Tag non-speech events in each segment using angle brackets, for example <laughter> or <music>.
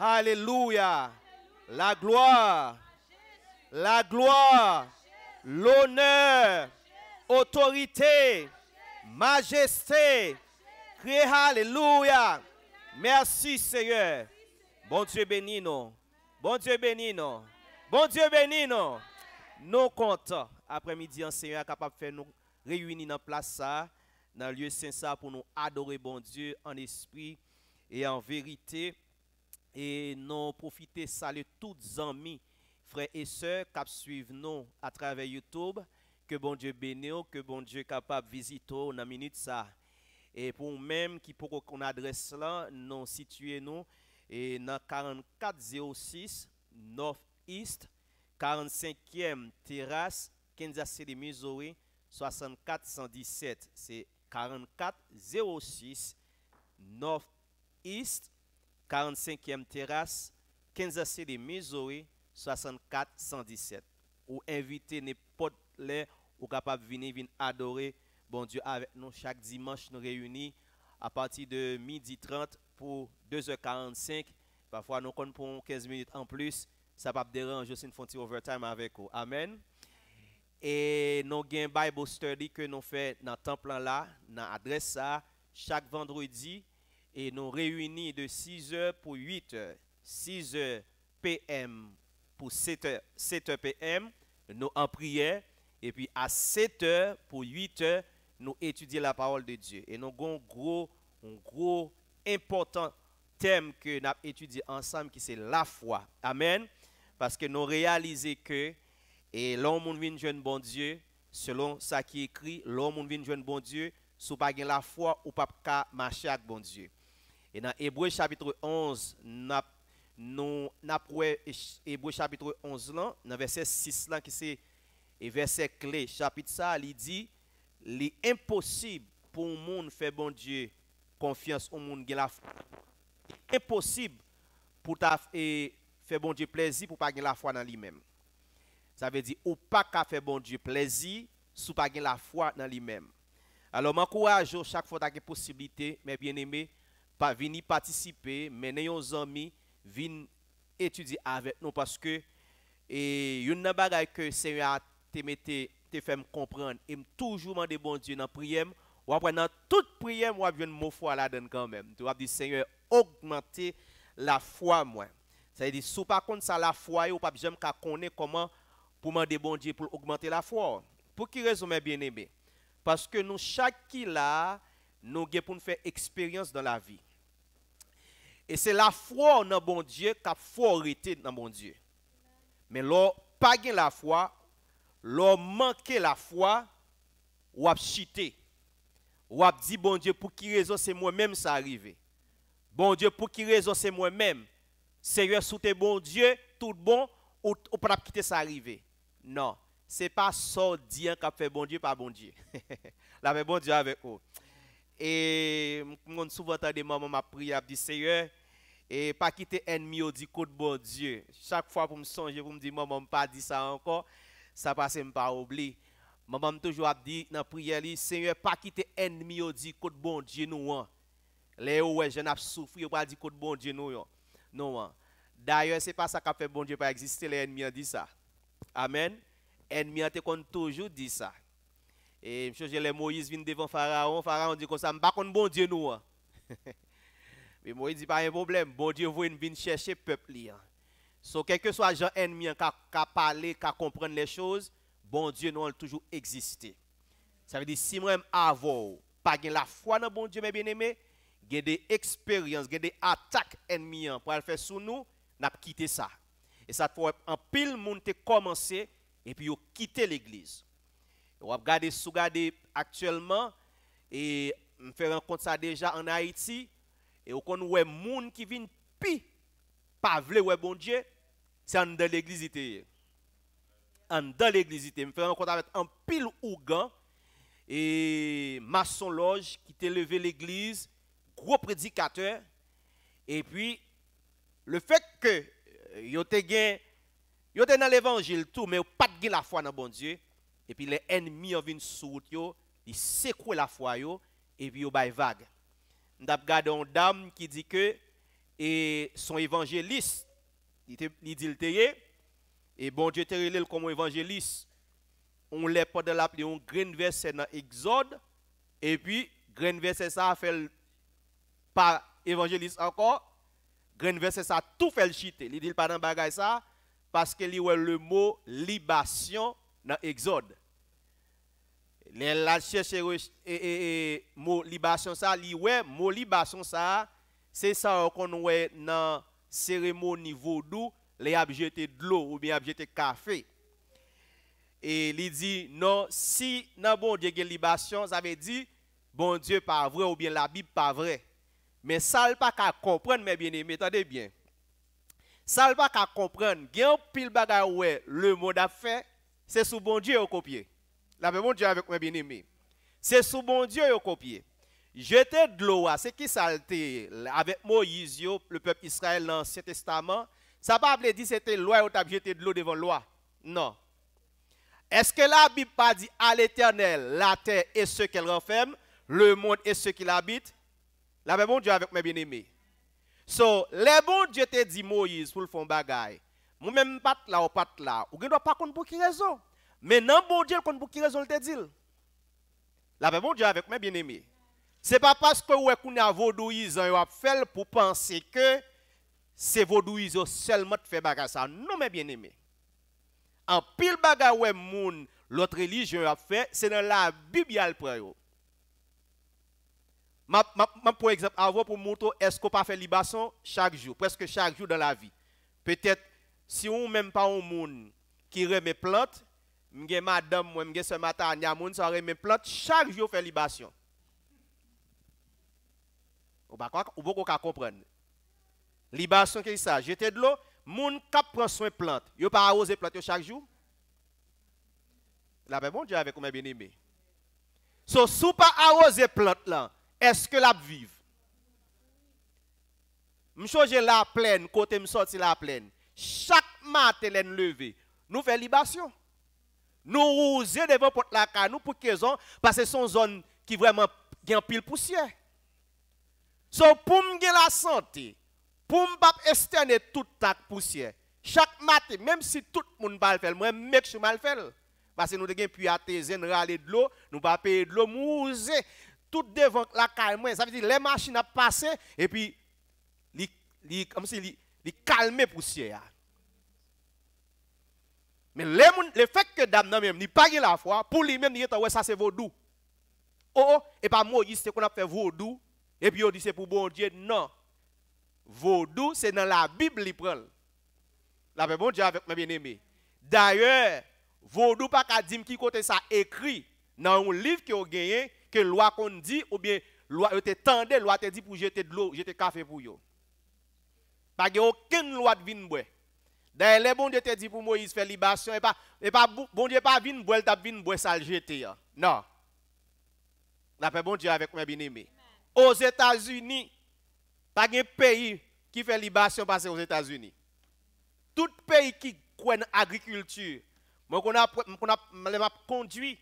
Alléluia. La gloire, la gloire, l'honneur, autorité, majesté. Hallelujah. Alléluia. Merci Seigneur. Bon Dieu béni nous. Bon Dieu béni nous. Bon Dieu béni nous. Nous comptons après-midi un Seigneur capable de faire nous réunir dans place ça, dans le lieu saint ça pour nous adorer bon Dieu en esprit et en vérité et nous profiter saluer toutes amis, frères et sœurs qui suivent nous à travers YouTube. Que bon Dieu bénisse, que bon Dieu capable de visiter dans la minute ça. Et pour même qui pour qu'on adresse là, nous situons nous et dans 4406 North East 45e terrasse Kansas City, Missouri 6417. C'est 4406 North East 45e terrasse, 15 City, Missouri, 64 117. Ou invité n'importe les ou capable de venir, venir adorer bon Dieu avec nous chaque dimanche nous réunis à partir de midi 30 pour 2h45. Parfois nous pour 15 minutes en plus. Ça va déranger aussi une overtime avec vous. Amen. Et nous avons un Bible study que nous faisons dans le temple là, dans l'adresse chaque vendredi et nous réunissons de 6h pour 8h, 6h PM pour 7h, 7 PM, nous en prière, et puis à 7h pour 8h, nous étudions la parole de Dieu. Et nous avons un gros, un gros important thème que nous étudions ensemble qui c'est la foi. Amen. Parce que nous réalisons que et l'homme vient jeune bon Dieu, selon ce qui est écrit, l'homme vient jeune bon Dieu, sous pas la foi ou pas marcher avec bon Dieu. Et dans Hébreu chapitre 11, nous avons chapitre 11, dans verset 6, qui c'est et verset clé, chapitre ça, il dit, il est impossible pour un monde faire bon Dieu confiance au monde la foi. Impossible pour ta et faire bon Dieu plaisir pour pas gagner la foi dans lui-même. Ça veut dire ou pas qu'à faire bon Dieu plaisir sous pas gagner la foi dans lui-même. Alors m'encourage chaque fois que possibilité, mes bien-aimés, pas venir participer, mais nos amis viennent étudier avec nous parce que et une bagaille que Seigneur te mette te fait me comprendre et toujours demandé, bon Dieu dans prière ou après dans toute prière ou une mot foi la donne quand même. Tu vas dire Seigneur augmenter la foi moi. Ça veut dire sous par contre ça la foi ou pas besoin qu'à connaître comment pour demander bon Dieu pour augmenter la foi. Pour qui raison mes bien-aimés Parce que nous chaque qui là nous pour nous faire expérience dans la vie. Et c'est la foi dans bon Dieu qui a forité dans bon Dieu. Mais l'on pas la foi, l'on manque la foi, ou a chité. Ou a dit bon Dieu pour qui raison c'est moi-même ça arrivé. Bon Dieu pour qui raison c'est moi-même. Seigneur sous tes bon Dieu, tout bon ou, pas quitter ça arrivé. Non, c'est pas ça qui fait bon Dieu pas bon Dieu. <laughs> la fait bon Dieu avec vous. Et on souvent des maman m'a prié, a dit Seigneur, et pas quitter ennemi au dit côte bon Dieu. Chaque fois vous me songez, vous me dire, maman, pas dit ça encore, ça passe me pas oublier. Maman toujours toujours dit dans la prière, Seigneur, pas quitter ennemi au dit Côte-Bon-Dieu. bon Dieu nous. Hein. Les ouais, je n'ai souffrir, pas dit de bon Dieu nous. Hein. Non. Hein. D'ailleurs, c'est pas ça qui fait bon Dieu pas exister, l'ennemi ennemis dit ça. Amen. Ennemi a toujours dit ça. Et je les Moïse vient devant Pharaon, Pharaon dit comme ça, pas contre bon Dieu nous. <laughs> Mais Moïse dit pas un problème. Bon Dieu veut venir chercher peuple. So, quel que soit Jean ennemi hein, qui a parlé, qui comprendre les choses, bon Dieu nous a toujours existé. Ça veut dire si moi avant pas la foi dans bon Dieu mes bien-aimés, gain des expériences, des attaques ennemies hein, pour le faire sous nous, n'a quitté ça. Et ça pour en pile monde te commencé et puis ont quitté l'église. On regarder sous regarder actuellement et me faire compte ça déjà en Haïti, et on connaît monde qui vient pi pas vle ouais bon Dieu, c'est dans l'église En dans l'église Je me un rencontre avec un pile ougan et maçon loge qui t'a levé l'église, gros prédicateur et puis le fait que euh, yo avez dans l'évangile tout mais pas de la foi dans bon Dieu et puis les ennemis ont viennent sur yo, ils secouent la foi et puis yo bail vague nous avons regardé une dame qui dit que et son évangéliste, il, dit le terre, et bon Dieu te comme évangéliste. On l'a pas de l'appeler on grain verset dans Exode, et puis grain verset ça fait par évangéliste encore, grain verset ça tout fait le chiter. Il dit pas dans ça, parce que a le mot libation dans Exode. Les la et et, mot libation ça, li ouais, mot libation ça, c'est ça qu'on ouais dans cérémonie vaudou, les abjeté de l'eau ou bien abjeté café. Et il dit non, si dans bon Dieu libation, ça veut dire bon Dieu pas vrai ou bien la Bible pas vrai. Mais ça pas qu'à comprendre mes bien mais attendez bien. Ça pas qu'à comprendre, gagne pile bagaille ouais, le mot d'affaire, c'est sous bon Dieu au copier. La paix, Dieu, avec mes bien-aimés. C'est sous bon Dieu que copié. Jeter de l'eau, ah, c'est qui saleté avec Moïse, le peuple Israël dans l'Ancien Testament. Ça ne pas dire que c'était loi ou jeté de l'eau devant loi. Non. Est-ce que la Bible pas dit à l'éternel, la terre et ce qu'elle renferme, le monde et ceux qui l'habitent? La paix, mon Dieu, avec mes bien-aimés. So, les bon Dieu te dit Moïse pour le fond bagaille. Moi-même, pas là ou pas là. Ou ne doit pas comprendre pour qui raison. Mais Maintenant, bon Dieu, compte pour qui raison te dit. La paix, bon Dieu, avec mes bien-aimés. Ce n'est pas parce que vous êtes vaudouisant, vous fait pour penser que c'est Vaudouise seulement qui fait bagarre ça. Non, mes bien-aimés. En pile de ouais, moun, l'autre religion a fait, c'est dans la Bible, il prend. Ma, ma, pour exemple, avant pour est-ce qu'on pas fait libation chaque jour, presque chaque jour dans la vie? Peut-être, si on même pas un monde qui remet plante, suis madame, moi ce matin, n'y a moun plantes chaque jour fait libation. Ou pas pouvez beaucoup comprendre. Libation qu'est ça? Jeter de l'eau, moun kap prend soin plante. Yo pas arroser plante chaque jour. La paix bon Dieu avec mes bien-aimés. So sou pas arroser plante là, est-ce que la vive? change la plaine côté m'sorti la plaine. Chaque matin levé, lever, nous fait libation. Nous rouser devant porte la nous pour qu'ils ont parce que sont zone qui vraiment gagne pile poussière. So pour me la santé, pour me pas externer toute ta poussière. Chaque matin, même si tout le monde va faire, moi mec je mal faire parce que nous devons puis artisan râler de l'eau, nous pas payer de l'eau mouser tout devant la caille ça veut dire les machines à passer et puis comme si les calmer poussière. Mais le fait que dame même même pas la foi, pour lui-même, il dit, ça c'est vaudou. Oh, oh, et pas Moïse, c'est qu'on a fait vaudou. Et puis on dit, c'est pour bon Dieu. Non. Vaudou, c'est dans la Bible, il prend. La paix bon Dieu avec mes bien-aimés. D'ailleurs, vaudou pas qu'à dire qui côté ça écrit dans un livre qui a gagné, que loi qu'on dit, ou bien loi te tendait, loi te dit pour jeter de l'eau, jeter café pour yo. Pas aucune loi de vin D'ailleurs, ben, le bon Dieu te dit pour Moïse, faire libation, et pas, et pas, bon Dieu, pas vin boire, tap vin boire, ça jete. jeter. Hein. Non. bon Dieu avec mes bien-aimés. Aux États-Unis, pas un pays qui fait libation passer aux États-Unis. Tout pays qui croit en agriculture, moi, qu'on a, qu'on a, conduit,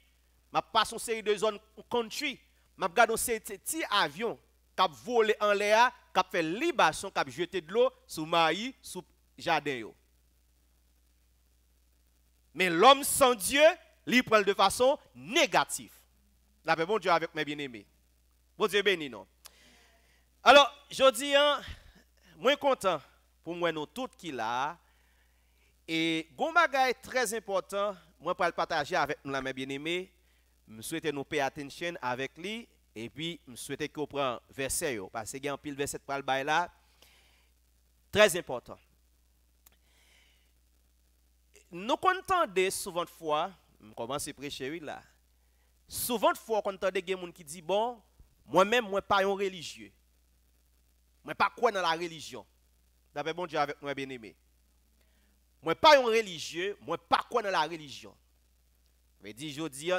m'a passé une série de zones country, m'a regardé un petit avion qui a volé en l'air, qui a fait libation, qui a jeté de l'eau sur maïs, sur jardin. Mais l'homme sans Dieu, il prend de façon négative. La paix, bon Dieu, avec mes bien-aimés. Bon Dieu béni, non. Alors, je dis, je hein, moins content pour moi, nous tous qui là. Et, bon bagage très important, moi, pour le partager avec nous, mes bien-aimés. Je souhaite nous payer attention avec lui. Et puis, je souhaite qu'on prenne verset, parce que y a un pile verset pour le bail là. Très important nous contendons souvent de fois, comment c'est à prêcher là. Souvent de fois, on entend des gens qui disent Bon, moi-même, moi, pas un religieux. Je pas quoi dans la religion. D'après bon Dieu avec moi, bien-aimé. Je pas un religieux, moi pas quoi dans la religion. Je dis, je dis,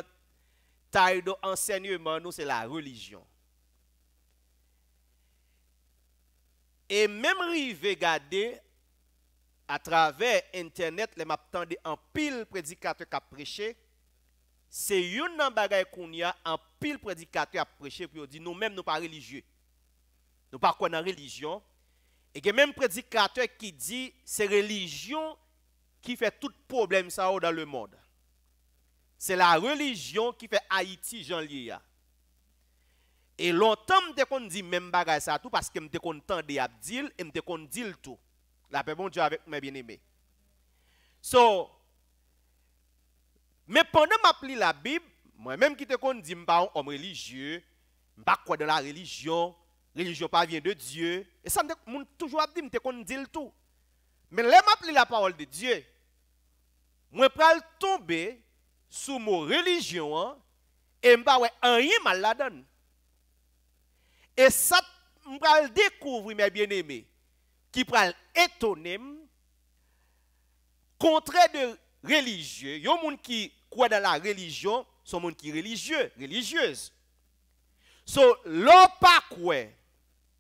taille enseignement nous, c'est la religion. Et même rive garder à travers Internet, les des en pile prédicateur qui a prêché. C'est une bagaille qu'on y a en pile prédicateur à prêcher puis on dit nous-mêmes nous pas religieux. Nous pas quoi dans religion. Et que même prédicateur qui dit c'est religion qui fait tout problème ça dans le monde. C'est la religion qui fait Haïti jean lia. Et longtemps me dit même bagaille ça tout parce que me te tendait à et me dit tout. La paix, bon Dieu, avec mes bien-aimés. So, mais pendant que je la Bible, moi-même qui te connais, je suis un homme religieux, je ne pas quoi dans la religion, la religion pas vient de Dieu. Et ça, je me toujours dit, je te dis tout. Mais là, je la parole de Dieu. Je suis tomber sous mon religion hein, et je un rien mal la donne. Et ça, je découvre, découvrir, mes bien-aimés qui pral étonner contraire de religieux yo moun qui croit dans la religion sont moun qui religieux religieuse so l'on pas croit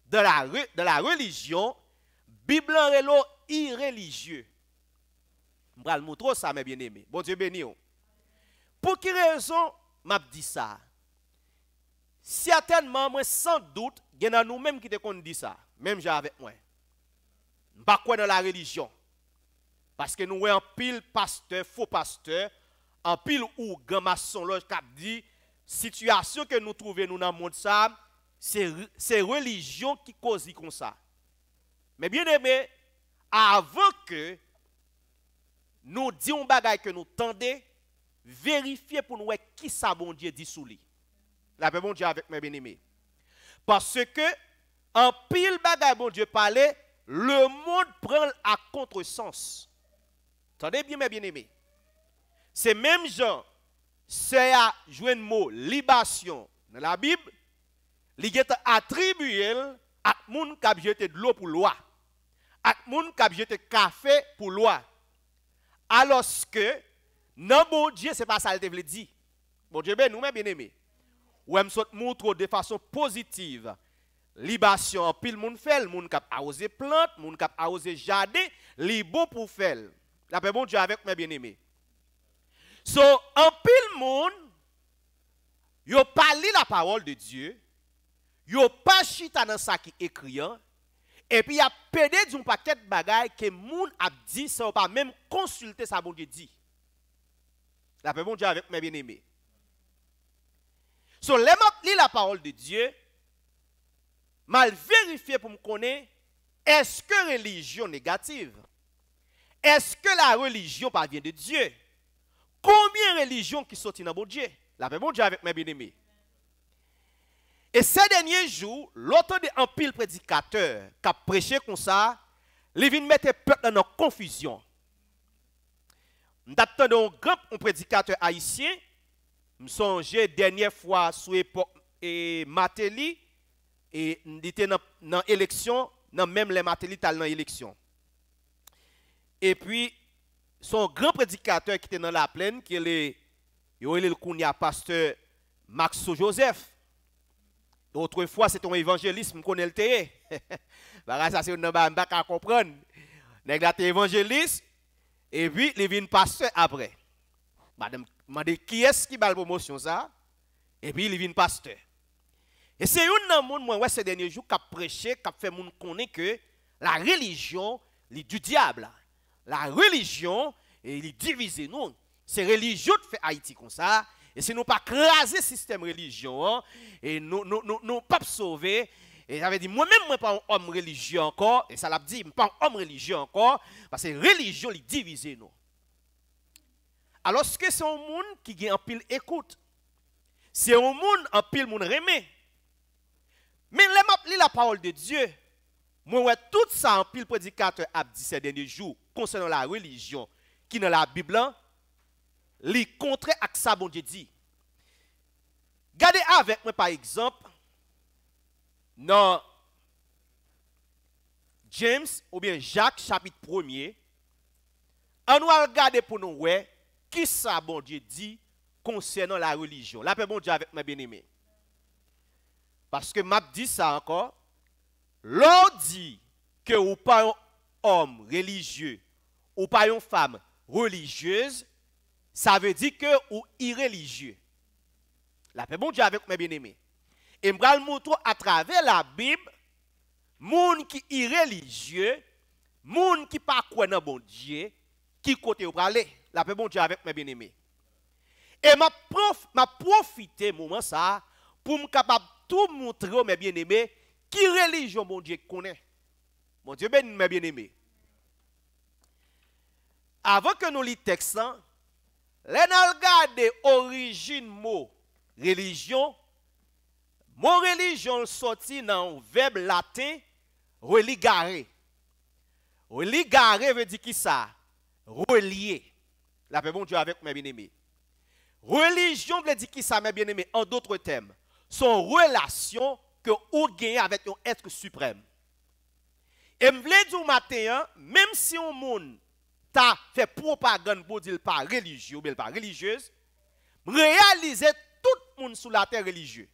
dans la de la religion bible en irreligieux pral montrer ça mes bien aimé. bon Dieu béni pour quelle raison m'a dit ça certainement moi sans doute gen nous-mêmes qui te dit ça même j'avais avec moi pas quoi dans la religion. Parce que nous un pile pasteur, faux pasteur, Un pile ou grand maçon qui dit situation que nous trouvons nous dans le monde ça, c'est religion qui cause comme ça. Mais bien aimé, avant que nous disions bagaille que nous tendez, vérifiez pour nous qui ça bon Dieu dit sous lui. La paix bon Dieu avec mes bien-aimés. Parce que en pile bagaille bon Dieu parlait le monde prend à contresens. Attendez bien, mes bien-aimés. Ces mêmes gens, c'est à le mot libation dans la Bible, ils est attribué à quelqu'un qui a jeté de l'eau pour loi, à quelqu'un qui a jeté café pour loi. Alors que, non, bon Dieu, ce n'est pas ça que je dire. Bon Dieu, ben, nous, mes bien-aimés, ou même montre de façon positive Libation en pile moun fèl, moun kap arroser plante, moun kap arroser jardin, li bon pou faire. La paix bon Dieu avec mes bien-aimés. So en pile moun yo pas li la parole de Dieu, yo pas chita dans ça qui écrit et puis y a pédé d'un paquet de bagaille que moun a dit sans pas même consulter sa bon Dieu dit. La paix bon Dieu avec mes bien-aimés. So les li la parole de Dieu mal vérifier pour me connaître, est-ce que religion négative? Est-ce que la religion parvient de Dieu? Combien de religions qui sont dans bon Dieu? La paix bon avec mes bien-aimés. Et ces derniers jours, l'autre de un pile prédicateur qui a comme ça, les viennent mettre peuple dans confusion. D'attendre un grand un prédicateur haïtien, me songe dernière fois sous et Matéli, et il était dans l'élection, dans même les matelites dans l'élection. Et puis, son grand prédicateur qui était dans la plaine, qui est le pasteur Maxo Joseph. Autrefois, c'est un évangéliste, je connais le thé. <laughs> Bah, ça, c'est un pas bah, comprendre. évangéliste, et puis, il vient pasteur après. Madame, m'a dit, qui est-ce qui a la promotion ça? Et puis, il vient pasteur. Et c'est un monde, moi, ces derniers jours, qui a prêché, qui a fait monde que la religion, est du diable. Hein. La religion, est divisée, C'est C'est religion qui fait Haïti comme ça. Et si nous pas craser le système religion, hein. et nous ne nous, pas sauver, et j'avais dit, moi-même, moi, pas un homme religieux encore, et ça l'a dit, pas un homme religieux encore, parce que religion, il divisée, nous. Alors, ce que c'est un monde qui a en pile écoute, c'est un monde en pile monde remet. Mais les la parole de Dieu, moi, ouais, tout ça en pile prédicateur a dit ces derniers jours concernant la religion qui dans la Bible, les contraire à ça, bon Dieu dit. Gardez avec moi, par exemple, dans James ou bien Jacques, chapitre 1er, on va regarder pour nous, ouais, qui ça, bon Dieu dit concernant la religion. La paix, bon Dieu, avec moi, bien-aimé. Parce que m'a dit ça encore. L'on dit que ou pas un homme religieux ou pas une femme religieuse, ça veut dire que ou irreligieux. La paix bon Dieu avec mes bien-aimés. Et m'a montré à travers la Bible gens qui irreligieux, gens qui pas croit dans bon Dieu, qui côté ou aller. La paix bon Dieu avec mes bien-aimés. Et m'a prof, m'a profité moment ça pour me capable tout montrer, mes bien-aimés, qui religion mon Dieu connaît. Mon Dieu bénit, mes bien-aimés. Avant que nous lisions le texte, nous hein, regardons l'origine mot religion. Mon religion sorti dans le verbe latin religare. Religare veut dire qui ça? Relier. La paix mon Dieu avec mes bien-aimés. Religion veut dire qui ça, mes bien-aimés, en d'autres termes son relation que vous avez avec un être suprême. Et je voulais dire matin, même si un monde t'a fait propagande pour dire pas religieux, mais pas religieuse, réaliser tout le monde sur la terre religieux.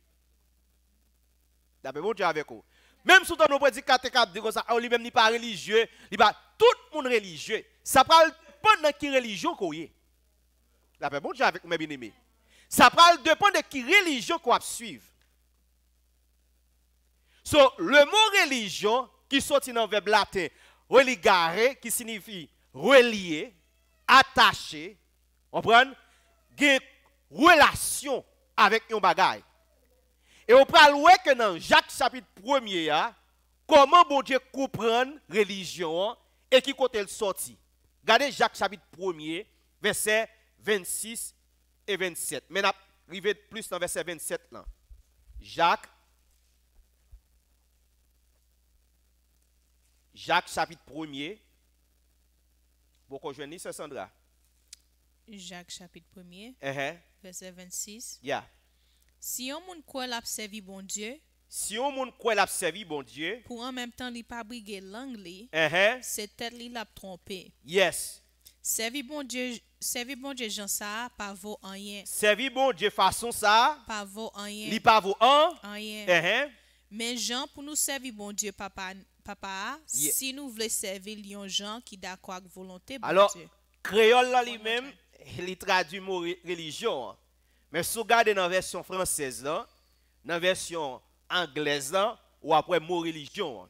D'après bon Dieu avec vous. Même si vous avez dit que vous ne même pas religieux, tout le monde religieux. Ça ne parle pas de qui religieux. D'après Vous Dieu avec vous, mes bien-aimés. Ça parle, dépend de qui religion qu'on suivre. So, le mot religion qui sortit dans le verbe latin, religare, qui signifie relier, attaché, on prend, une relation avec un bagage. Et on parle que dans Jacques chapitre 1er, hein, comment bon Dieu comprend religion et qui côté elle sorti. Regardez Jacques chapitre 1er, verset 26 et 27. Mais arrivé plus dans verset 27 là. Jacques Jacques chapitre 1er. Beaucoup jeune, c'est Sandra. Jacques chapitre 1er. Uh-huh. Verset 26. Yeah. Si on moun quoi l'a servi bon Dieu, si on moun quoi l'a bon Dieu, pour en même temps il pas briguer l'angle. uh -huh. c'est tête l'a trompé. Yes. Servi bon Dieu Servi bon Dieu Jean ça pas vaut rien. Servi bon Dieu façon ça pas vaut rien. Li pas vaut an rien. Uh-huh. Mais Jean pour nous servir bon Dieu papa papa si nous voulons servir lion Jean qui d'accord avec volonté Alors créole là lui-même il traduit mot religion. Hein. Mais si vous regardez dans version française hein, dans version anglaise hein, ou après mot religion.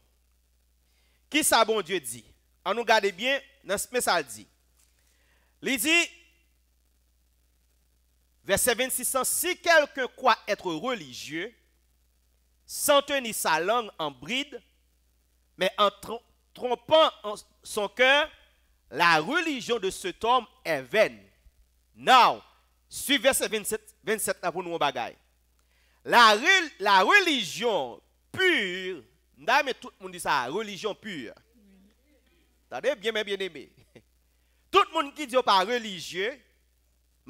Qui ça bon Dieu dit? On nous garde bien dans ce message dit il dit, verset 26, si quelqu'un croit être religieux, sans tenir sa langue en bride, mais en trompant son cœur, la religion de cet homme est vaine. Now, suivez verset 27, 27 pour nous, bagaille. La, la religion pure, mais tout le monde dit ça, religion pure. Attendez bien, bien aimé tout le monde qui dit pas religieux,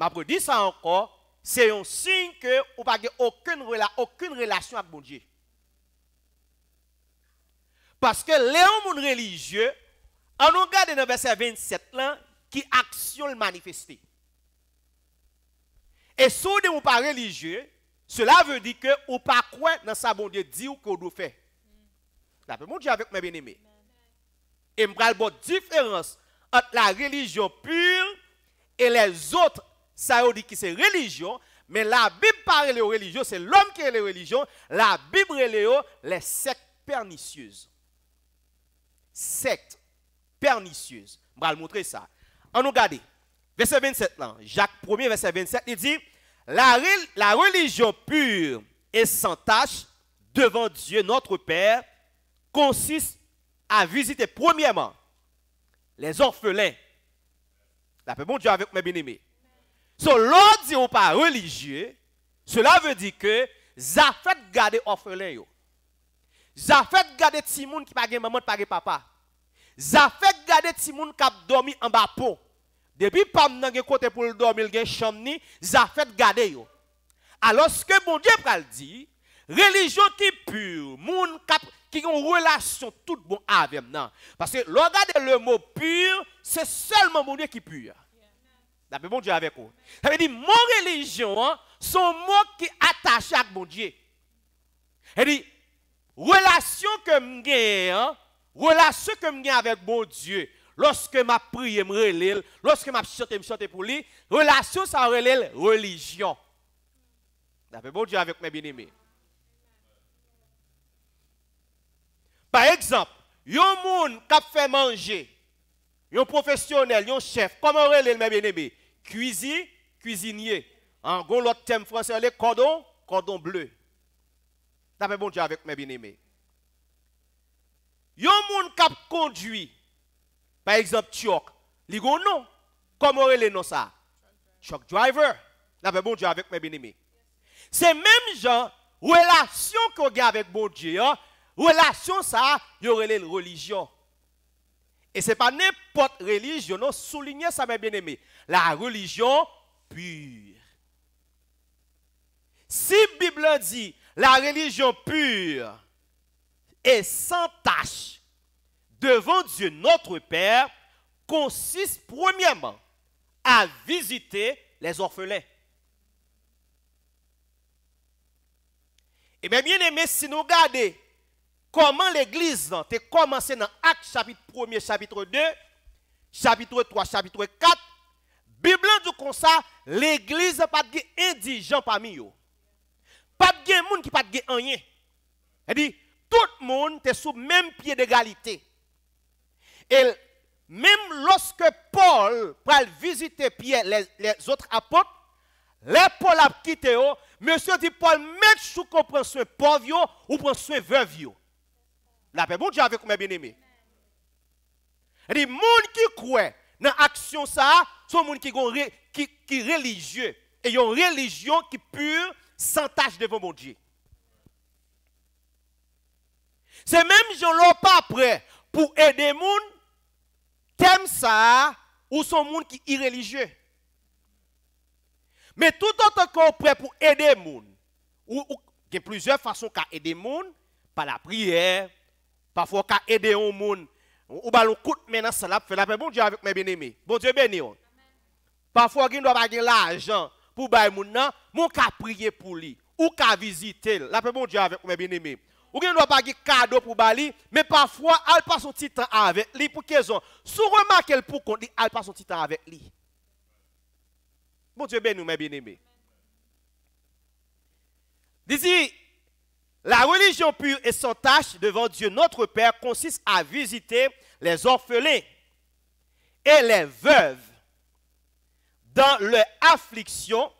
je dis ça encore, c'est un signe que vous n'avez aucune, aucune relation avec mon Dieu. Parce que les monde religieux, en regardant dans le verset 27 qui action le manifester. Et si vous n'êtes pas religieux, cela veut dire que vous pas dans sa bon Dieu dit ou qu'on doit faire. que mon Dieu avec mes bien-aimés. Et je vais différence la religion pure et les autres. Ça dit que c'est religion, mais la Bible parle de religion, c'est l'homme qui est les religion. La Bible est les sectes pernicieuses. Sectes pernicieuses. Je vais vous montrer ça. On nous regarde. Verset 27 là. Jacques 1er, verset 27, il dit la, la religion pure et sans tâche devant Dieu notre Père consiste à visiter premièrement les orphelins. La paix, bon Dieu, avec mes bien-aimés. So, l'on pas religieux, cela veut dire que ça fait garder orphelins. Ça fait garder les gens qui sont pas maman, pas papa. Ça fait garder les gens qui dormi en bas peau. Depuis pas gen côté pour dormir, il gen ni, ça fait garder yo. Alors ce que bon Dieu pral dit, religion qui pure, moun cap qui ont une relation toute bonne avec nous. Parce que regardez le mot pur, c'est seulement mon Dieu qui est pur. D'après mon Dieu avec vous. Ça veut dire, mon religion, son mot qui attache à mon Dieu. Elle dit, relation que j'ai, relation que j'ai avec mon Dieu, lorsque ma prière me relève, lorsque ma chante, me chante pour lui, relation, ça relève religion. D'après mon Dieu avec mes bien-aimés. Par exemple, yon moun kap fè manje, yon professionnel, yon chef, comment on le bien aimé? Cuisine, cuisinier. En gros, l'autre terme français, le cordon, cordon bleu. D'après bon Dieu avec mes bien-aimés. Yon moun kap conduit, par exemple, Tchok, li gon non. Comment on le non ça? Tchok driver. D'après bon Dieu avec mes bien-aimés. C'est même genre, relation qu'on a avec bon Dieu, hein? relation ça, il y aurait les religions. Et ce n'est pas n'importe religion, non, soulignez ça, mes bien-aimés. La religion pure. Si la Bible dit la religion pure et sans tâche devant Dieu notre Père consiste premièrement à visiter les orphelins. Et bien, bien aimé, si nous regardons comment l'église a commencé dans Acte chapitre 1 chapitre 2, chapitre 3, chapitre 4, Bible dit comme ça, l'église n'a pas de indigent parmi eux. Pas de monde qui pas de rien. Elle dit tout le monde est sous même pied d'égalité. Et même lorsque Paul pour visiter Pierre les, autres apôtres, les Paul a quitté, monsieur dit Paul, mets sous qu'on prend soin pauvre ou prend veuve. La paix, bon Dieu avec mes bien-aimés. Les gens qui croient dans l'action, ça, sont des gens qui sont religieux. Et une religion qui est pure, sans tâche devant mon Dieu. C'est même gens l'ont pas prêt pour aider les gens, thème ça, ou sont gens qui sont irreligieux. Mais tout autant qu'on prêt pour aider les gens, ou, il y a plusieurs façons qu'à aider les gens, par la prière, Parfois, on aider un monde. Ou bien, on coûte maintenant ça, fait la paix. Bon Dieu avec mes bien-aimés. Bon Dieu béni. Hein. Parfois, on doit pas l'argent pour bailler mon nom. Mon peut prier pour lui. Ou qu'à visiter. La paix, bon Dieu avec mes bien-aimés. Ou bien, on doit pas cadeau pour lui. Mais parfois, elle passe son petit temps avec lui. Pour qu'ils ont. Sous remarque, pour qu'on dit, elle passe son petit temps avec lui. Bon Dieu béni, mes bien-aimés. D'ici, la religion pure et sans tâche devant Dieu notre Père consiste à visiter les orphelins et les veuves dans leur affliction.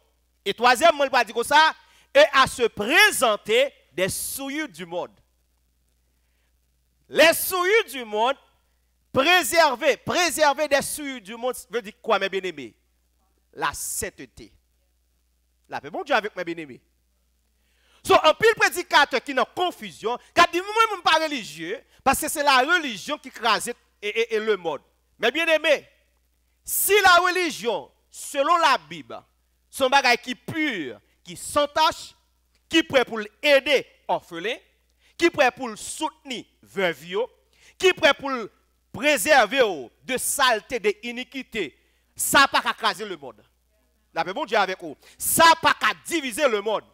Et dire ça, et à se présenter des souillures du monde. Les souillures du monde, préserver, préserver des souillures du monde, veut dire quoi, mes bien-aimés? La sainteté. La paix. Bon Dieu avec mes bien-aimés. So, un pile prédicateur qui est en confusion, qui a dit, moi, je ne suis pas religieux, parce que c'est la religion qui crase et, le monde. Mais bien aimé, si la religion, selon la Bible, son bagage qui pure, qui sans tâche, qui prêt pour aider orphelins, qui prêt pour soutenir veuves, qui prêt pour préserver de saleté, de iniquité, ça n'a pas qu'à craser le monde. La paix, bon avec vous. Ça n'a pas qu'à diviser le monde.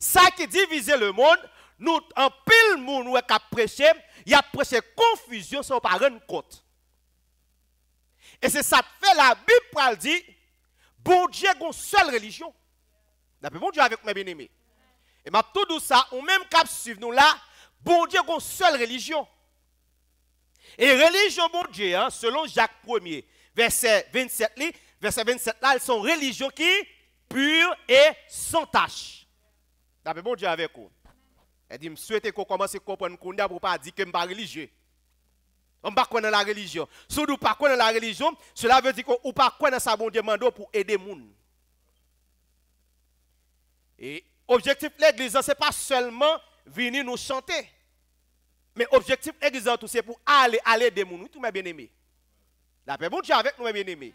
Ça qui divise le monde, nous, en pile monde qui a prêché, il a prêché confusion sans pas rendre compte. Et c'est ça que fait la Bible pour dire, bon Dieu, une seule religion. D'après bon Dieu avec mes bien-aimés. Et m'a tout ça, on même cap suivre nous là, bon Dieu, une seule religion. Et religion, bon Dieu, hein, selon Jacques 1er, verset 27, verset 27 là, elles sont religions qui pures et sans tache. D'après bon Dieu avec vous. Elle dit, je souhaite qu'on commence à comprendre pour ne pas dire que je ne pas religieux. On ne pas dans la religion. Si vous ne pas dans la religion, cela veut dire qu'on ne pas dans sa bon Dieu pour aider les gens. Et objectif de l'église, ce n'est pas seulement venir nous chanter. Mais de l'église, c'est pour aller, aller des gens. Tout mes bien-aimés. La paix, bon Dieu avec nous, mes bien-aimés.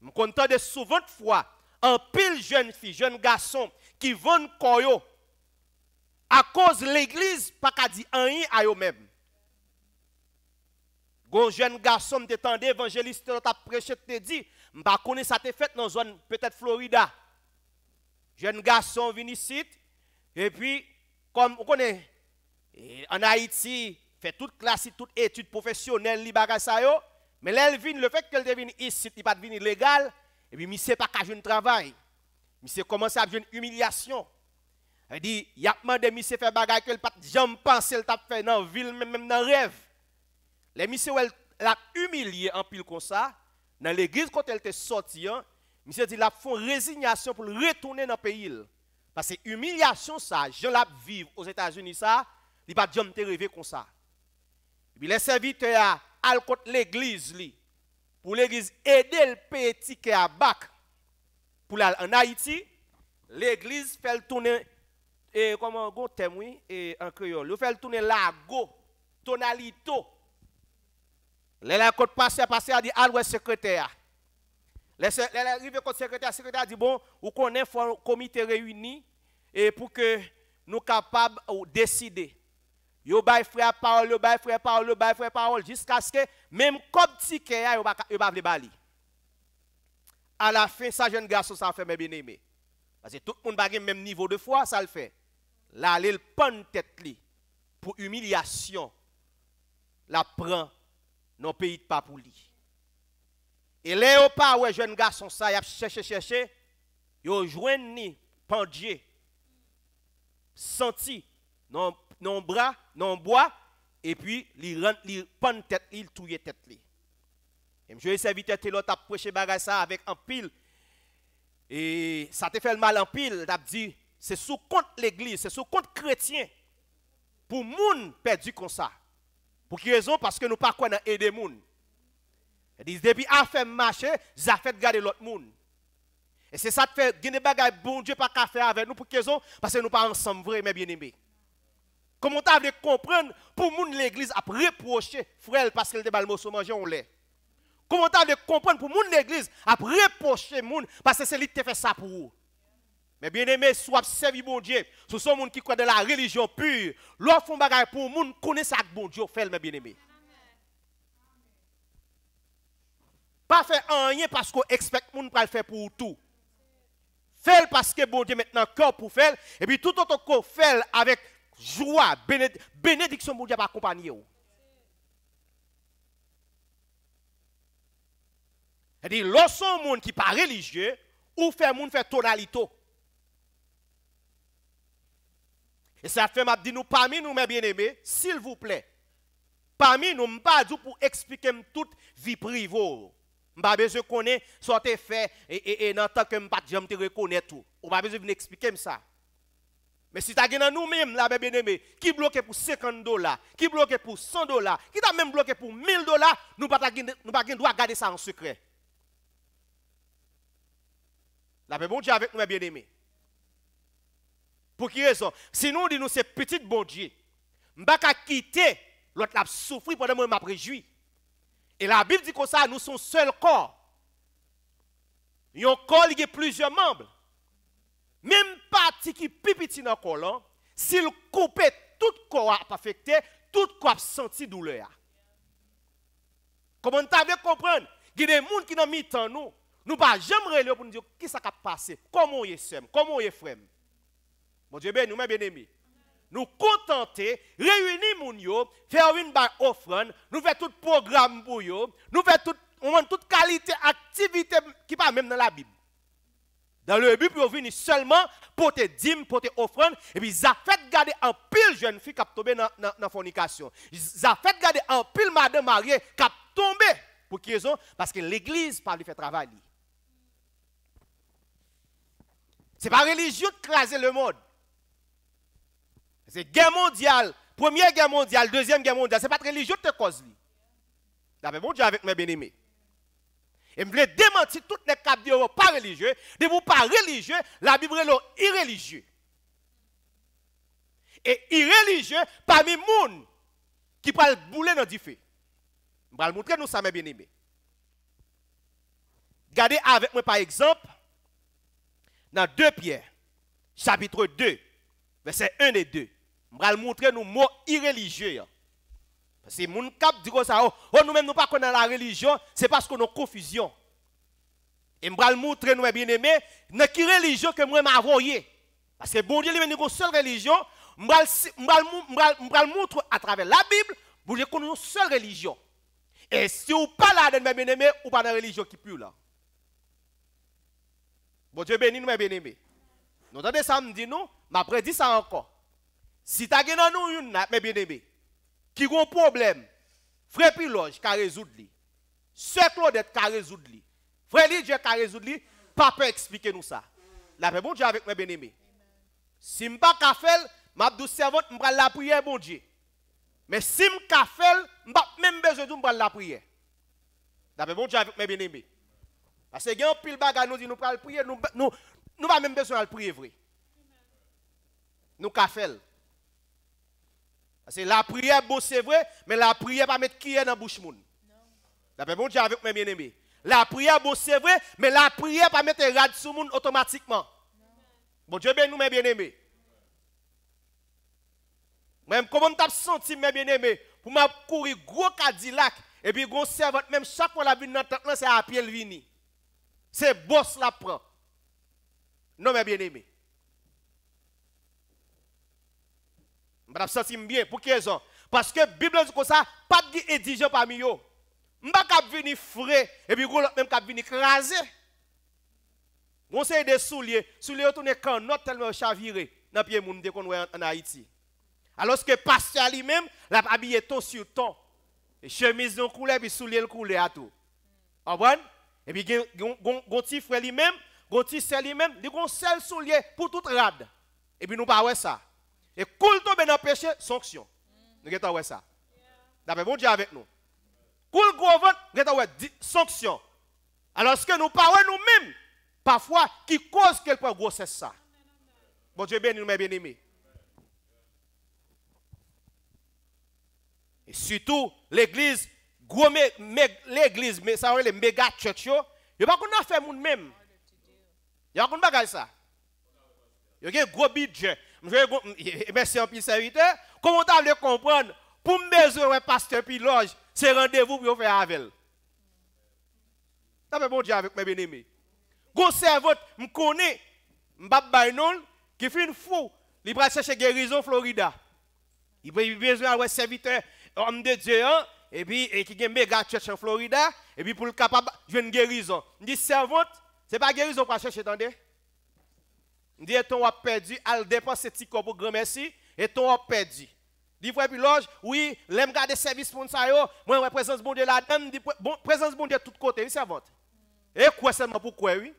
Je me contente de souvent de fois un pile jeune fille, jeune garçon qui vont koyo à cause l'église pas dit dire rien à eux-mêmes. Gon jeune garçon te tendé évangéliste t'a prêché te dit, m'pa connais ça t'est fait dans zone peut-être Florida. Jeune garçon vini ici et puis comme on connaît eh, en Haïti fait toute classe, toute étude professionnelle, li bagay sa yo, mais l'elle le fait qu'elle devine ici, il pas venir légal. Et puis, monsieur pas qu'à jeune travail. Monsieur commencé à une humiliation. Il dit, il y a demandé monsieur faire choses que le pas jamais pensé le dans la ville, même dans le rêve. Les monsieur, l'a humilié en pile comme ça. Dans l'église, quand elle était sortie, hein, monsieur dit, il a fait une résignation pour retourner dans le pays. Parce que humiliation, ça, je la vivre aux États-Unis, ça, il pas jamais rêvé comme ça. Et puis, les serviteurs, à l'église, pour l'église aider le petit qui à bac pour la, en Haïti, l'église fait le tourner et comment go thème, oui et en créole, le fait le tourner lago tonalito. Les la côte passer passé à dire à ah, l'ouest secrétaire. Les les arrivé côte secrétaire, secrétaire dit bon, vous connaît un comité réuni et pour que nous capables de décider. Yo bay frère parole, yo bay frère parole, yo bay frère parole jusqu'à ce que même comme ticket yo pa yo pas bali. À la fin sa jeune garçon ça fait mes bien-aimés. Parce que tout le monde pas même niveau de foi, ça le fait. Là le pend tête li pour humiliation. La prend non pays de pas pour lui. Et là pas ouais jeune garçon ça y a cherché cherché yo joué ni pendier senti non bras, non bois, et puis il rentre, il tête, il touille tête. Li. Et je le serviteur, l'autre à prêché ça avec un pile. Et ça te fait mal en pile, dit, c'est sous compte l'église, c'est sous compte chrétien. Pour moun perdu comme ça. Pour qui raison? Parce que nous ne pouvons pas aider gens. Ils disent, depuis a fait marcher, ça fait garder l'autre moun. Et c'est ça qui fait, que bon Dieu pas qu'à faire avec nous. Pour qui raison? Parce que nous pas ensemble, vrai, mes bien-aimés. Comment tu comprendre pour moun l'église a reproché frère parce qu'elle déballe morceau manger on l'est. Comment tu comprendre pour moun l'église a reproché moun parce que c'est lui qui fait ça pour vous. Mais bien aimé, soit servi bon Dieu, ce sont moun qui croient de la religion pure. L'offre font pour moun connaît ça bon Dieu fait mes bien aimés Pas faire rien parce qu'on expecte moun pour le faire pour tout. Fais parce que bon Dieu maintenant corps pour faire et puis tout autre qu'on fait avec joie, bénédiction mon Dieu va accompagner vous. C'est-à-dire, lorsqu'un monde qui n'est pas religieux, ou fait monde fait tonalité. Et ça fait m'a dit nous parmi nous mes bien-aimés, s'il vous plaît. Parmi nous, pas pour expliquer toute vie privée. M'a besoin connaître ce que fait et et, et tant que m'a pas jamais reconnaître tout. On pas besoin venir expliquer ça. Mais si tu as nous-mêmes, la bébé aimé, qui bloqué pour 50 dollars, qui bloqué pour 100 dollars, qui t'a même bloqué pour 1000 dollars, nous pas nous pas droit garder ça en secret. La bébé bon Dieu avec nous, bien aimé. Pour qui raison? Si nous disons, c'est petit bon Dieu, je ne pas quitter l'autre l'a souffrir pendant que je Et la Bible dit que ça, nous sommes seul corps. Il y un corps qui a plusieurs membres. Même partie qui pipiti dans le colon, s'il coupe tout corps affecté, tout corps senti douleur. Comment tu bien comprendre Il y a des gens qui ont mis en nous. Nous ne jamais pour nous dire qui ça a passé, comment est sommes, comment est frère. Mon Dieu, ben, nous, mes bien-aimés. Nous contenter, réunir mon yo, faire une offrande, nous faire tout programme pour yo, nous faire tout, toute qualité, activité qui pas même dans la Bible. Dans le but pour venir seulement pour tes dîmes, pour tes offrandes. Et puis, ça fait garder un pile jeunes filles qui sont tombées dans la fornication. Ça fait garder un pile madame mariée qui a tombé Pour qui raison Parce que l'église pas lui fait travail. n'est pas religion de craser le monde. C'est guerre mondiale, première guerre mondiale, deuxième guerre mondiale. Ce n'est pas de religion te cause. D'après bon Dieu avec mes bien-aimés. Et je voulais démentir toutes les ne de pas religieux. De vous pas religieux, la Bible est irreligieux. Et irreligieux parmi les gens qui parlent bouler dans différents. Je vais montrer nous ça, mes bien-aimés. Regardez avec moi par exemple dans 2 Pierre, chapitre 2, verset 1 et 2. Je vais montrer nous mot irreligieux. Hein. C'est mon cap dit ça, oh, nous ne nous pas la religion, c'est parce qu'on a confusion. Et je vais montrer, nous, bien aimés, dans quelle religion que moi avons Parce que bon Dieu, lui, une seule religion, je vais montrer à travers la Bible, pour que nous une seule religion. Et si vous pas de mes bien aimés, ou parlez dans la religion qui pue là. Bon Dieu bénit nous, mes bien aimés. Nous entendez ça, me dit nous, mais après dit ça encore. Si tu as gagné nous, mes bien aimés qui ont un problème, frère Piloge qui résoudre résolu. Sœur Claudette qui a résolu. Frère Lidje qui a résolu. Papa explique nous ça. La paix bon Dieu avec mes bien-aimés. Si je ne pas faire, je servante, je vais la prière, bon Dieu. Mais si je ne faire, je même besoin de la prière. La paix bon Dieu avec mes bien-aimés. Parce que nous a un pile bagage, nous prière nous prier, nous n'avons même besoin de prier, vrai. Nous Kafel. C'est la prière, bon, c'est vrai, mais la prière pas mettre qui est dans la bouche moun. paix bon Dieu avec mes bien-aimés. La prière, bon, c'est vrai, mais la prière pas mettre rad sous moun automatiquement. Bon Dieu ben nous mes bien-aimés. Même comment t'as senti mes bien-aimés pour m'a courir gros Cadillac et puis gros servante même chaque fois la vie dans tête c'est à pied le vini. C'est boss la prend. Non mes bien-aimés. Je sens bien. Pour quelle raison Parce que la Bible dit que ça, pas de parmi eux. Je ne pas venir frais et puis l'autre même venir craser. On sait des souliers. Souliers tournent quand notre tellement chaviré dans le pied monde qu'on en Haïti. Alors que pasteur lui-même l'a habillé ton sur ton. Chemise de couleur puis souliers le couleur à tout. Vous Et puis gon petit frère lui-même, gon petit sœur lui-même, il gon seul soulier pour toute rade. Et puis nous pas ça. Et coule tomber dans le péché, sanction. Nous avons ça. D'après bon Dieu avec nous. Coule gros ventre, nous avons sanction. Alors ce que nous parlons nous-mêmes, parfois, qui cause quelque grossesse ça. Bon Dieu béni, nous bien aimé. Et surtout, l'église, l'église, mais ça les méga church, yo, a pas qu'on a fait moun même. a pas qu'on bagay ça. a un gros budget. Eh, eh, merci en vous serviteur. Comment vous le comprendre Pour me besoin pasteur puis loge, c'est rendez-vous pour faire avec elle. bon Dieu avec mes bien-aimés. Gros servante, me connais, qui fait une fou, il va chercher guérison Florida. Il a besoin serviteur, homme de Dieu, hein. et puis qui méga en Florida, et puis pour le capable, je une guérison. Je dis c'est pas guérison pour chercher, attendez. Dit ton a perdu, al dépenser petit corps pour grand merci et ton a perdu. Dit vrai puis loge, oui, l'aime garder service pour ça yo, moi ouais présence bon Dieu la donne, bon présence bon de tout côté, oui servante. Et quoi seulement pourquoi oui?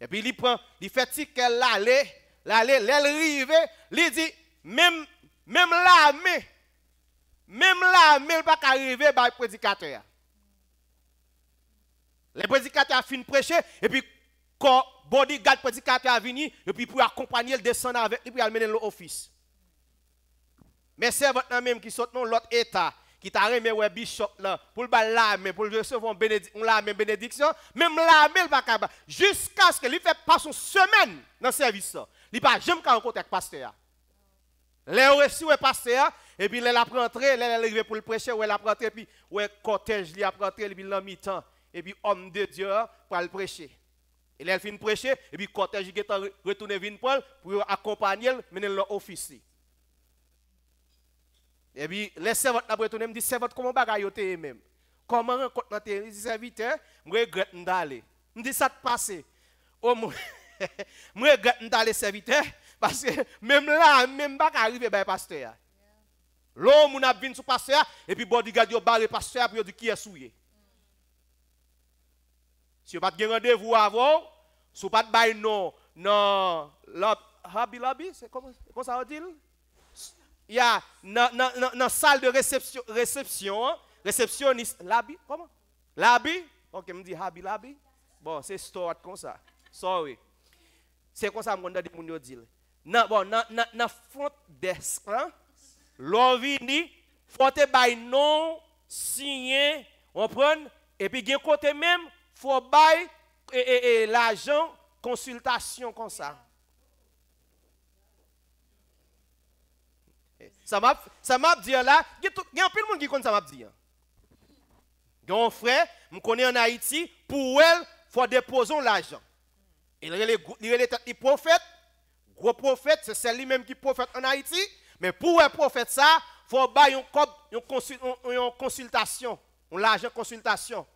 Et puis il prend, il fait ti qu'elle l'aller, l'aller, l'elle rive, il dit même même l'armée même l'armée elle pas arrivé par bah, prédicateur. Les prédicateurs fin prêcher et puis quand bodyguard prédicateur est venu, et puis pour accompagner le descendre avec lui, pour amener l'office. Mais c'est maintenant même qui sont dans l'autre état, qui t'a remis ouais bishop là, pour le l'armée, pour le recevoir une bénédiction, même l'armée, jusqu'à ce qu'il fait passer une semaine dans le service. Il n'est pas jamais en rencontre avec le pasteur. Les reçu le pasteur, et puis il a entrer, il est arrivé pour le prêcher, il a rentré, puis le cortège, il a rentré, puis il a temps, et puis homme de Dieu pour le prêcher. Et là, elle finit de prêcher, et puis cortège est retourné vin Paul pour accompagner mener leur office. Et puis, les servantes ont retourné, me dit, servante, comment bagaille vous même? Comment rencontre vous Il serviteur, je regrette d'aller. Je dis, ça te passe. Oh, <laughs> je regrette d'aller serviteur, parce que même là, même pas arrivé, ben, pasteur. L'homme, on a venu sur pasteur, et puis, bodyguard, il a barré pasteur, puis il a dit, qui est souillé? Si vous n'avez pas de rendez-vous avant, si vous n'avez pas de non, non, lobby, lobby, c'est comment ça dit? Il y a dans la salle de réception, réception, hein, réceptionniste, lobby, comment? Lobby? Ok, je me dis labi lobby. Bon, c'est store comme ça. Sorry. C'est comme ça que je Bon, Non, bon, dans la fonte d'esprit, l'ovini, il faut non signé, on prend, et puis il y a côté même faut bâiller l'argent, consultation comme ça. Ça m'a, ça dit là, il y a un peu de monde qui connaît ça m'a dit. Hein. un frère, je connais en Haïti, pour elle, il faut déposer l'argent. Il est le prophète, gros prophètes, c'est celui-même qui prophète en Haïti, mais pour un prophète ça, il faut bailler une consultation, l'argent consultation.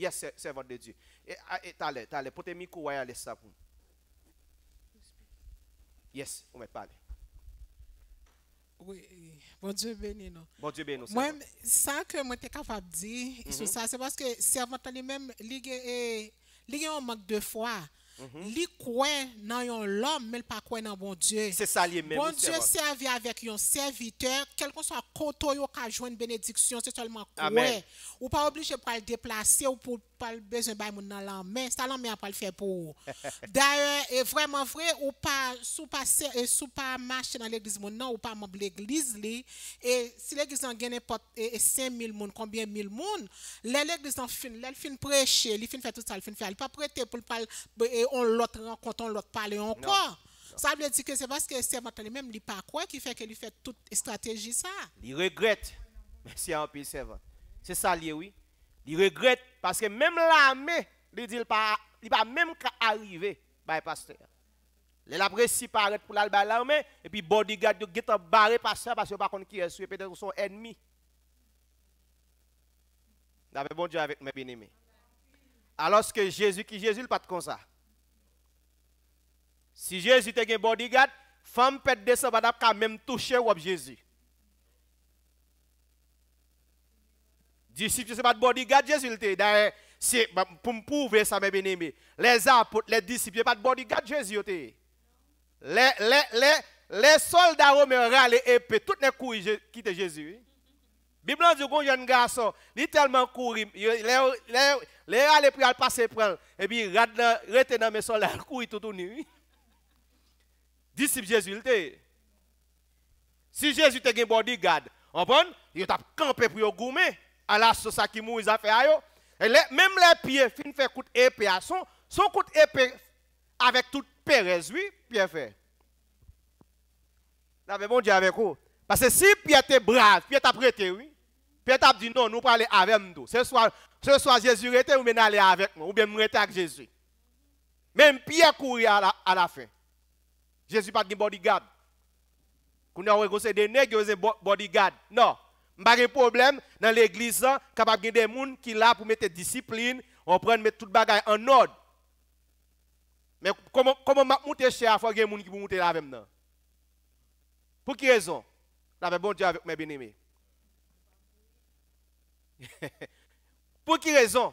Yes, servant de Dieu. Et allez, ah, allez, pour tes micro, allez, ça pour Yes, on va parler. Oui, bon Dieu béni nous. Bon Dieu béni nous. Moi, ça que moi pas capable de dire mm ça, c'est parce que servant lui-même, il y a un manque de foi. Mhm. lui croit dans l'homme mais il ne croit pas dans bon Dieu bon Dieu servit avec un serviteur quelqu'un que soit le côté qu'il ajoute une bénédiction c'est seulement croit on n'est pas obligé de le déplacer ou de pas besoin de mon dans la main, ça la main pas le faire pour. <laughs> D'ailleurs, et vraiment vrai, ou pas sous pas sous pas marcher dans l'église mon non ou pas mon l'église et si l'église en gagne n'importe 5000 monde, combien 1000 monde, l'église en fin, les fin prêcher, elle fin faire tout ça, elle fin faire, elle pas prêter pour parler, et on l'autre rencontre, on l'autre parler encore. Ça veut dire que c'est parce que c'est même lui pas quoi qui fait que fait toute stratégie ça. Il regrette. Merci à un pays C'est ça lié oui. Il regrette parce que même l'armée, il dit, il pas même arriver par bah, pasteur. Il précisé paraît pour l'armée, et puis bodyguard, il est barré ça, parce qu'il ne sait pas qui est, peut-être son ennemi. D'après bon Dieu avec mes bien-aimés. Alors que Jésus, qui Jésus, il pas comme ça. Si Jésus était un bodyguard, femme peut de ça, va même toucher Jésus. Disciples, ce n'est pas de bodyguard, Jésus était. D'ailleurs, bah, pour me prouver ça, mes bien-aimés. Les apôtres, les disciples, pas de bodyguard, Jésus était. Les, les, les, les soldats romains râlaient épées, toutes les couilles quittent Jésus. Bible dit jeunes jeune garçon, il tellement couru, il est allé pour passer prendre, et puis il reste dans mes soldats, il <laughs> court tout nu. Disciple Jésus, il était. Si Jésus était un bodyguard, on prend, il a campé pour le gourmet à la sauce qui mouille, ont fait Et même les pieds, fin fait coup d'épée à son, son coup avec toute Pérez, oui, Pierre fait. Là, mais bon Dieu avec vous. Parce que si Pierre était brave, Pierre t'a prêté, oui. Pierre t'a dit non, nous pas aller avec nous. Ce soir, ce soir Jésus était ou bien aller avec nous, ou bien nous avec Jésus. Même Pierre courait à la, à la fin. Jésus pas de bodyguard. Quand on a des nègres, bodyguard. Non. Il pas de problème dans l'église, capable a des gens qui là pour mettre discipline, on prend mettre tout bagage en ordre. Mais comment je vais monter moi, il fois des gens qui monter là avec moi. Pour quelle raison La bon Dieu avec mes bien-aimés. <laughs> pour quelle raison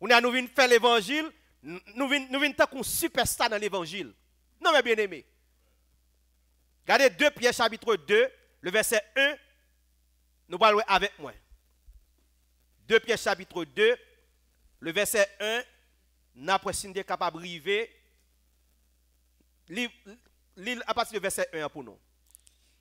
On a nous faire l'évangile, nous venons nous venons tant superstar dans l'évangile. Non mes bien-aimés. Regardez 2 Pierre chapitre 2, le verset 1 nous parlons avec moi. 2 Pierre chapitre 2, le verset 1, n'a pas de capable arriver. Lise à partir du verset 1 pour nous.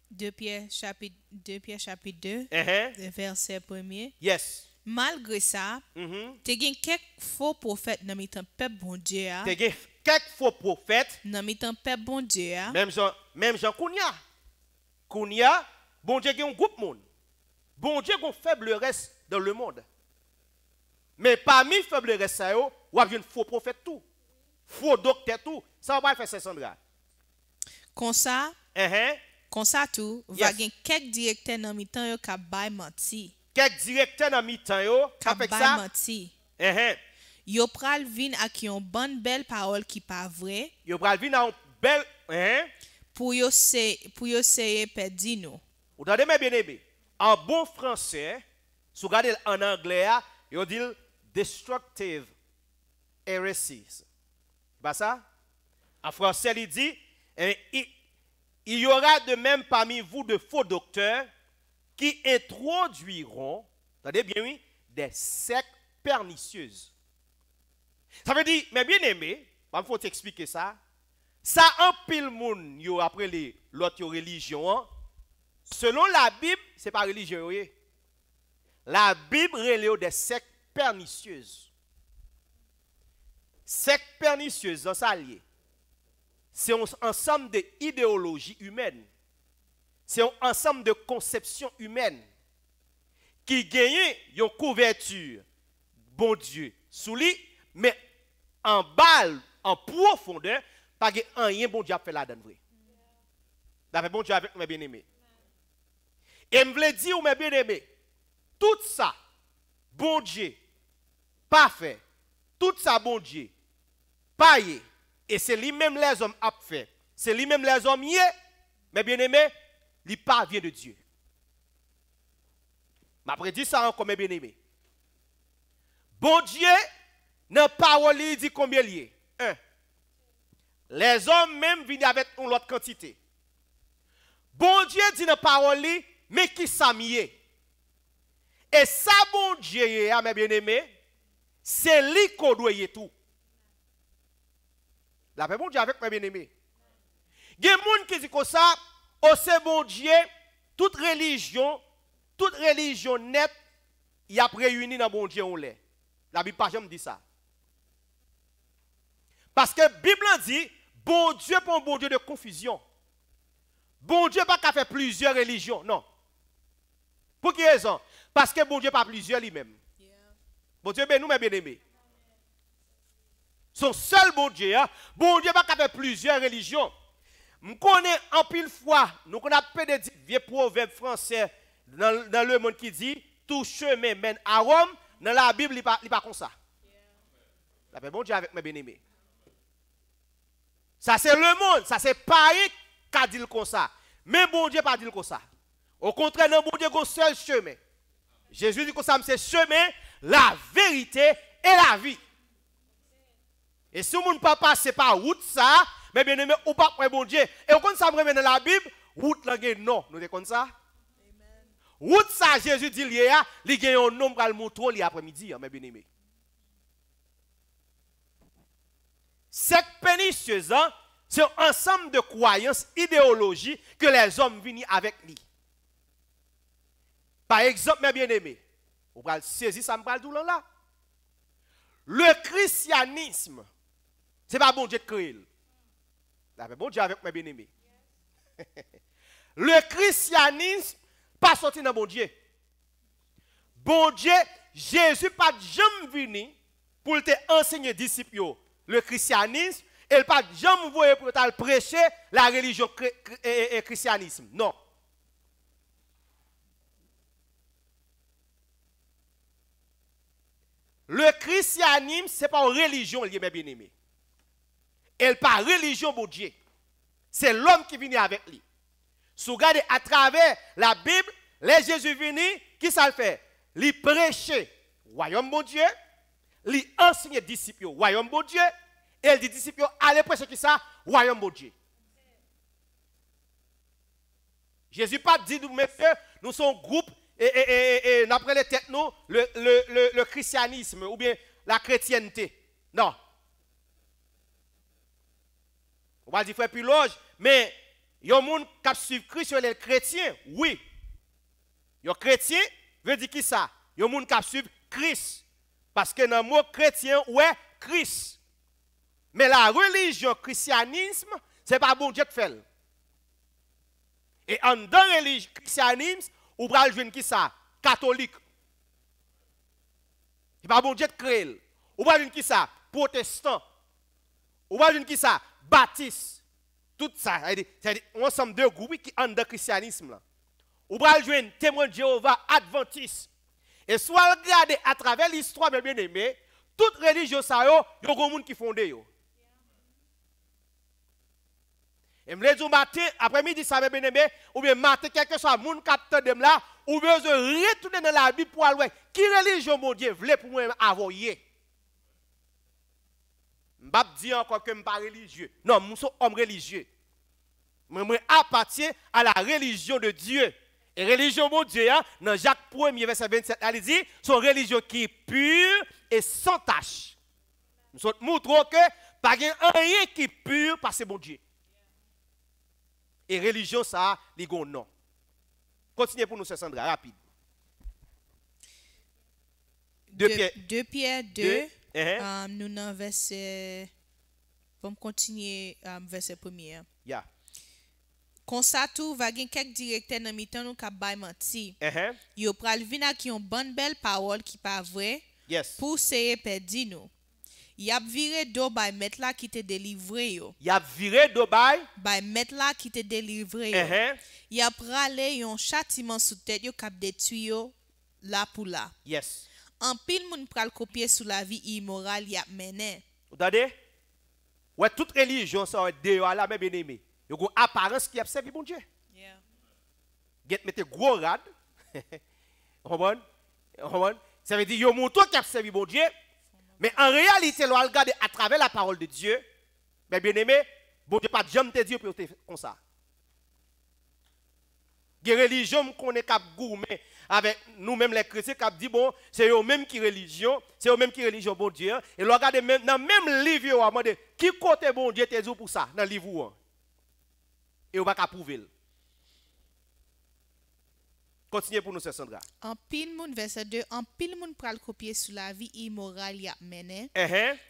2 Pierre chapitre 2, chapitre 2 uh -huh. le verset 1er. Yes. Malgré ça, mm-hmm. tu as quelques faux prophètes dans le peuple bon Dieu. Ah. Tu as quelques faux prophètes dans le peuple bon Dieu. Ah. Même Jean, Kounia. Kounia, bon Dieu, il y a un groupe de monde. Bon Dieu qu'on faible reste dans le monde. Mais parmi faible reste, ça, il y a un faux prophète tout. Faux docteur tout. Ça va pas faire 500 dollars. Comme ça, uh -huh. comme ça tout, il yes. y a quelques directeurs dans le temps qui ont menti. Quelques directeurs dans le temps qui ont menti. Uh -huh. Yo pral vin ak yon bonne belle parole qui pas vrai. Yo pral vin ak belle hein pour yo se pour yo se eh, perdi nous. Vous entendez bien en bon français, si vous regardez en anglais, hein, il dit destructive heresies. Pas bah, ça? En français, il dit hein, il y aura de même parmi vous de faux docteurs qui introduiront, attendez bien oui, des sectes pernicieuses. Ça veut dire, mais bien aimé, il bah, faut expliquer ça. Ça empile le monde après les l'autre religion, hein, Selon la Bible, ce n'est pas religieux. La Bible relève des sectes pernicieuses. Sectes pernicieuses, dans sa c'est un ensemble d'idéologies humaines. C'est un ensemble de conceptions humaines qui gagnent une couverture, bon Dieu, sous lui, mais en balle, en profondeur, pas rien bon Dieu a fait là-dedans. D'après bon Dieu avec mes bien-aimés. Et me dit, dire, mes bien-aimés, tout ça, bon Dieu, parfait, tout ça, bon Dieu, paillé, et c'est lui-même les hommes a fait, c'est lui-même les hommes y mes bien-aimés, il vient de Dieu. Ma dit ça encore, mes bien-aimés. Bon Dieu, Ne la parole, dit combien il est. Un. Les hommes même viennent avec une autre quantité. Bon Dieu dit dans parole, mais qui s'amie. Et ça, bon Dieu, mes bien-aimés, c'est lui qui doit tout. La paix, dit Dieu, avec mes bien-aimés. Il y a des gens qui disent ça, Au oh, c'est bon Dieu, toute religion, toute religion nette, il a réuni dans bon Dieu, on l'est. La Bible pas jamais dit ça. Parce que la Bible dit, bon Dieu pas un bon Dieu de confusion. Bon Dieu pas qu'à faire plusieurs religions, non. Pour qui raison Parce que bon Dieu pas plusieurs lui-même. Bon Dieu, ben nous, mes bien-aimés. Son seul bon Dieu, hein. bon Dieu pas capable plusieurs religions. Je connais en pile fois, nous connaissons des vieux proverbes français dans, le monde qui dit tout chemin mène à Rome. Dans la Bible, il n'est pas, comme ça. La paix bon Dieu avec mes bien-aimés. Ça c'est le monde, ça c'est Paris qui a dit comme ça. Mais bon Dieu pas dit comme ça. Au contraire, nous le bon Dieu, un seul chemin. Jésus dit que ça, c'est chemin, la vérité et la vie. Et si on ne pas passer par route ça, mais bien aimé, ou pas bon Dieu. Et on compte ça dans la Bible, route là non, nous comme ça. Route ça Jésus dit y a, un nombre à le montrer laprès midi hein, mes bien-aimés. Cette hein. c'est un ensemble de croyances, idéologies que les hommes viennent avec lui. Par exemple, mes bien-aimés, vous va saisir ça, le douleur là. Le christianisme, ce n'est pas bon Dieu de créer. bon Dieu avec mes bien-aimés. <laughs> Le christianisme, pas sorti dans bon Dieu. Bon Dieu, Jésus pas jamais venu pour te enseigner disciples le christianisme et pas jamais venu pour te prêcher la religion et, le christianisme. Non. Le christianisme, ce n'est pas une religion, lié, bien aimé. Elle n'est pas religion, bon Dieu. C'est l'homme qui vient avec lui. Si vous regardez à travers la Bible, les Jésus venus, qui ça le fait Il prêche royaume bon Dieu, il enseigne les disciples royaume bon Dieu, et il dit disciples, allez prêcher qui ça Royaume bon Dieu. Jésus pas dit nous, nous sommes un groupe et, et, et, et les têtes, le, christianisme ou bien la chrétienté. Non. On va dire plus loge. mais il y a des gens qui suivent Christ, les chrétiens, oui. Les chrétiens veut dire qui ça Il y a des gens qui suivent Christ. Parce que dans le mot chrétien, ouais, Christ. Mais la religion, le christianisme, ce n'est pas bon Dieu fait. Et en dans le christianisme, ou pral jwenn qui sa Catholique. il va bon Dieu de Ou pral jwenn qui sa Protestant. Ou pral jwenn qui sa Baptiste. Tout ça, c'est un ensemble de groupes qui ont de christianisme. Ou pral jwenn témoin de Jéhovah Adventiste. Et soit regarder à travers l'histoire, mes bien-aimés, toute religion, sa yo, y a des gens qui yo. Et me dit matin, après-midi, ça va bien aimé, ou bien matin, quel que soit le monde capteur de là, ou bien je retourner dans la Bible pour aller. Qui religion, mon Dieu, voulait pour moi avoyer? Je ne dis encore que je ne suis pas religieux. Non, je suis homme religieux. je m'appartiens à la religion de Dieu. Et religion, mon Dieu, hein, dans Jacques 1 verset 27, elle dit, une religion qui est pure et sans tache. Nous trop que pas rien qui est pur parce que mon Dieu. Et religion, ça, les a nom. Continuez pour nous, Sandra, rapide. Deux pierres deux. Uh-huh. Um, nous dans verset... continuer um, verset 1er. Yeah. Kon sa tout va nous kek direkte nan mitan que nous avons ont Yo pral vina ki yes. Pour se y a viré do bay met la ki te delivre yo. Y a viré do bay? Bay met la ki te delivre yo. Uh -huh. Y a yon chatiman sou tèt yo kap yo la pou la. Yes. An pil moun pral kopye sou la vie immorale y ap Ou dade? Ou ouais, tout religion sa ouè de la ala mè ben go Yo goun apparence ki ap servi bon Dje. Yeah. Get mette gwo rad. Roman? Roman? Se ve di yo moun to ki ap bon Dje. Mais en réalité, l'on regarde à travers la parole de Dieu, mais bien aimé, bon Dieu, pas jamais te dire pour comme ça. Les religions qu'on est cap gourmet avec nous-mêmes les chrétiens qui dit bon, c'est eux-mêmes qui religion, c'est eux-mêmes qui religion bon Dieu. Et l'on regarde même dans même livre, on demandé qui côté bon Dieu tes pour ça dans le livre. Et on va pas prouver. Continuez pour nous, Sandra. En pile moun, verset 2, en pile moun pral copier sous la vie immorale y a mené.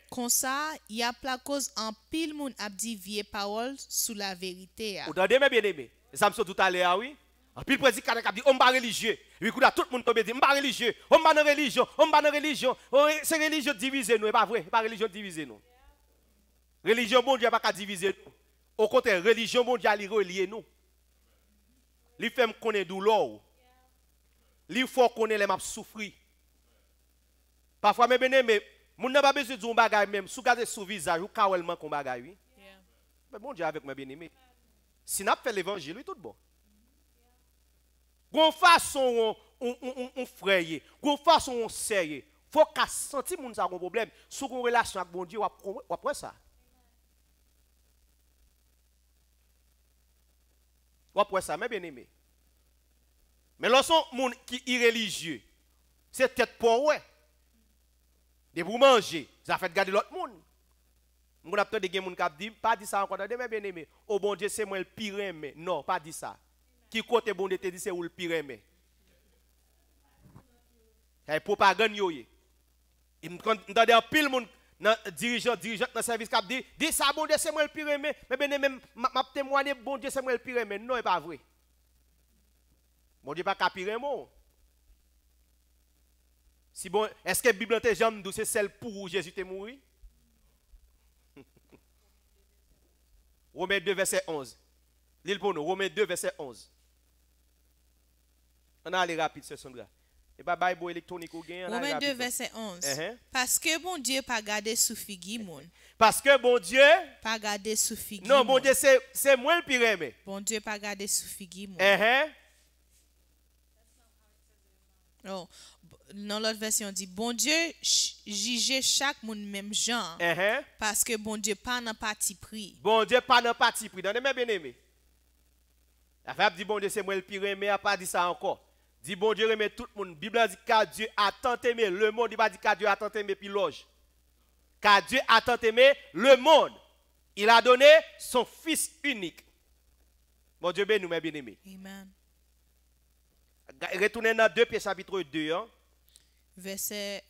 Comme eh, eh. ça, y a la cause en pile moun abdi vie parole sous la vérité. Vous entendez, mes bien-aimés? Ça me tout à l'heure, oui? En pile prédicateur a dit, on pas religieux. Oui, à tout le monde tomber, dit, on pas religieux, on pas religion, on pas religion. Oh, eh, c'est religion divisée, nous, pas vrai, pas religion divisée, nous. Religion mondiale pas qu'à diviser nous. Au contraire, religion mondiale, elle relie nous. Il fait me connaître douleur. Li ou fò konen lèm ap soufri. Pafwa mè benè mè, moun nan pa bezè zoun bagay mèm, sou gade sou vizaj ou kawèlman kon bagay wè. Mè bon di avèk mè benè mè. Sin ap fè l'Evangil wè tout bon. Gon fò son yon freyè, gon fò son yon seyè, fò ka senti moun sa kon problem, sou kon relasyon ak bon di wap wè sa. Wap wè sa mè benè mè. Mais lorsqu'on monde qui irréligieux, c'est tête pour ouais. De vous manger, ça fait garder l'autre monde. Mon apte de gens qui ont dit pas dit ça encore mais bien aimé. Oh bon Dieu, c'est moi le pire aimé. Non, pas dit ça. Qui côté bon Dieu te dit c'est où le pire aimé. C'est propagande yo yé. Et quand en pile monde, nan dirigeant dirigeant dans service cap dit dit ça bon Dieu c'est moi le pire aimé. Mais bien aimé m'a témoigné bon Dieu c'est moi le pire aimé. Non, c'est pas vrai. Bon Dieu, pas capir un Si bon, est-ce que la Bible te jambe c'est celle pour où Jésus est mort? <laughs> Romains 2, verset 11. L'île pour nous, Romains 2, verset 11. On a aller rapide ce son-là. Et pas Bible ou 2, verset 11. Uh-huh. Parce que bon Dieu pas gardé sous mon. Parce que bon Dieu. Pas gardé sous figue. Non, mon Dieu, c'est moi le pire mais... Bon Dieu pas gardé sous mon. Uh-huh. Non, oh, dans l'autre version, on dit Bon Dieu, jugez chaque monde même genre. Uh-huh. Parce que bon Dieu, pas dans parti pris. Bon Dieu, pas dans pas pris. Dans les moi bien-aimés. La femme dit Bon Dieu, c'est moi le pire, mais elle n'a pas dit ça encore. Dit Bon Dieu, remet tout le monde. La Bible dit car Dieu a tant aimé le monde. Il va dire que Dieu a tant aimé puis loge. Car Dieu a tant aimé le monde. Il a donné son Fils unique. Bon Dieu, bénis nous, mes bien-aimés. Amen. Retournez dans 2 Pierre chapitre 2. Hein? Verset,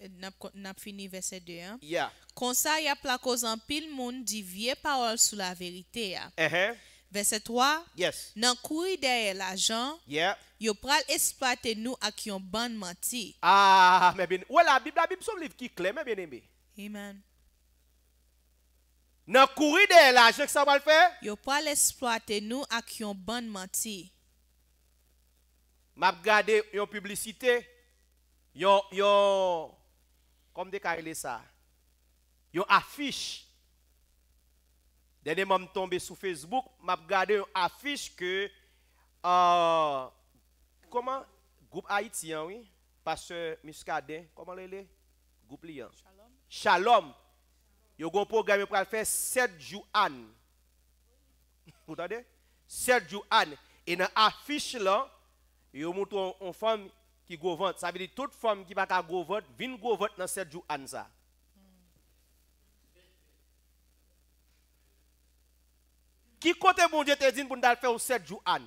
n'a fini verset 2. Hein? Yeah. Comme ça, y a la cause en pile monde dit vieille parole sur la vérité. Uh Verset 3. Yes. Nan kouri derrière l'argent. Yeah. Yo pral exploiter nous à qui on bande menti. Ah, mais bien. Ouais, la Bible, la Bible, son livre qui clair, mais bien aimé. Amen. Nan kouri derrière l'argent, que ça va le faire? Yo pral exploiter nous à qui on bande menti m'a regardé une publicité, yon, yon, comme décarré ça, yon affiche. je tombé sur Facebook, m'a regardé une affiche que, euh, comment, groupe haïtien, hein, oui, pasteur Muscadet comment le? groupe Lyon. Hein? Shalom. Shalom. yo un programme pour faire 7 jours Anne. Vous entendez? 7 jours Anne. Et dans affiche là, yo montre une femme qui gouverne. Ça veut dire toute femme qui va pas gouverne, vient gouverne dans 7 jours ansa. Qui côté bon Dieu te dit pour nous faire 7 jours Quand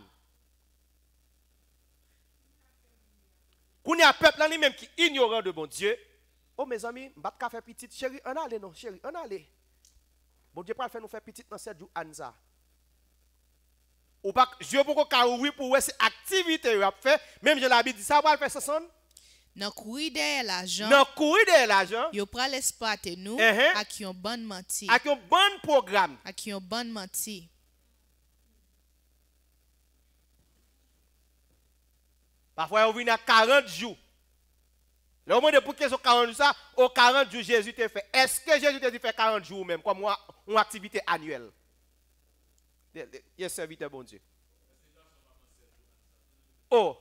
il y a un peuple qui est qui ignorant de bon Dieu. Oh mes amis, je ne pas faire petit, chérie, on allez non, chérie, on allez. Bon Dieu pas faire nous faire petite dans 7 jours ansa. Ou pas, je veux pas ouvrir pour ces activités qu'il a fait. Même je l'habite. dit, ça va faire, ça Dans Nan kouri de l'argent. Nan kouri l'espoir de Yo pral espate nous uh -huh. ak yon bon menti. Ak yon bon programme. Ak yon bon menti. Parfois on vient à 40 jours. Le moment de pour 40 jours ça, au 40 jours Jésus te fait. Est-ce que Jésus te dit faire 40 jours même comme une activité annuelle? Il est serviteur, bon Dieu. Oh,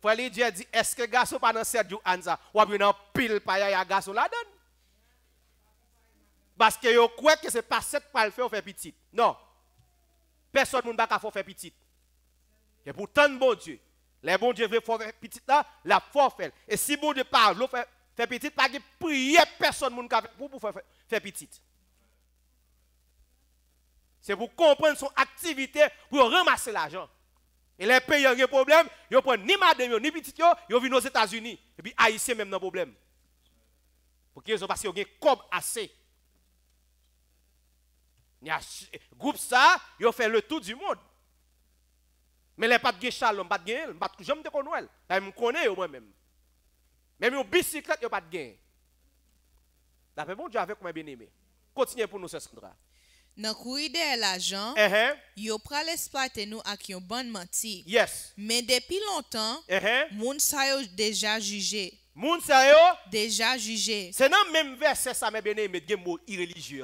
pour aller Dieu dit, est-ce que garçon pas dans 7 jours, Anza, ou bien dans pile, pas y garçon là donne? Parce que vous croyez que ce n'est pas 7 pour le faire, fait petit. Non. Personne ne va faire petit. Et pourtant, bon Dieu, les bon Dieu veut faire petit là, la force fait. Et si bon Dieu parle, fait petit, pas prier personne pour faire petit. C'est pour comprendre son activité, pour ramasser l'argent. Et les pays ont des problèmes, ils ne prennent ni madame, ni petit, ils viennent aux États-Unis. Et puis, Haïtiens même dans problème. Parce qu'ils ont passé des assez. Groupe ça, ils ont fait le tour du monde. Mais les pas de sont pas de gain, pas de de Noël. ils me connais, moi-même. Même une bicyclette, ils pas de gain. La bon Dieu avec moi bien aimé. Continuez pour nous, ce dans le l'agent, de -huh. il y prend l'exploiter nous avec une bonne menti. Yes. Mais depuis longtemps, les gens ont déjà jugé. Les gens déjà jugé. C'est dans le même verset, ça, mes bien-aimés, il y a un mot irreligieux.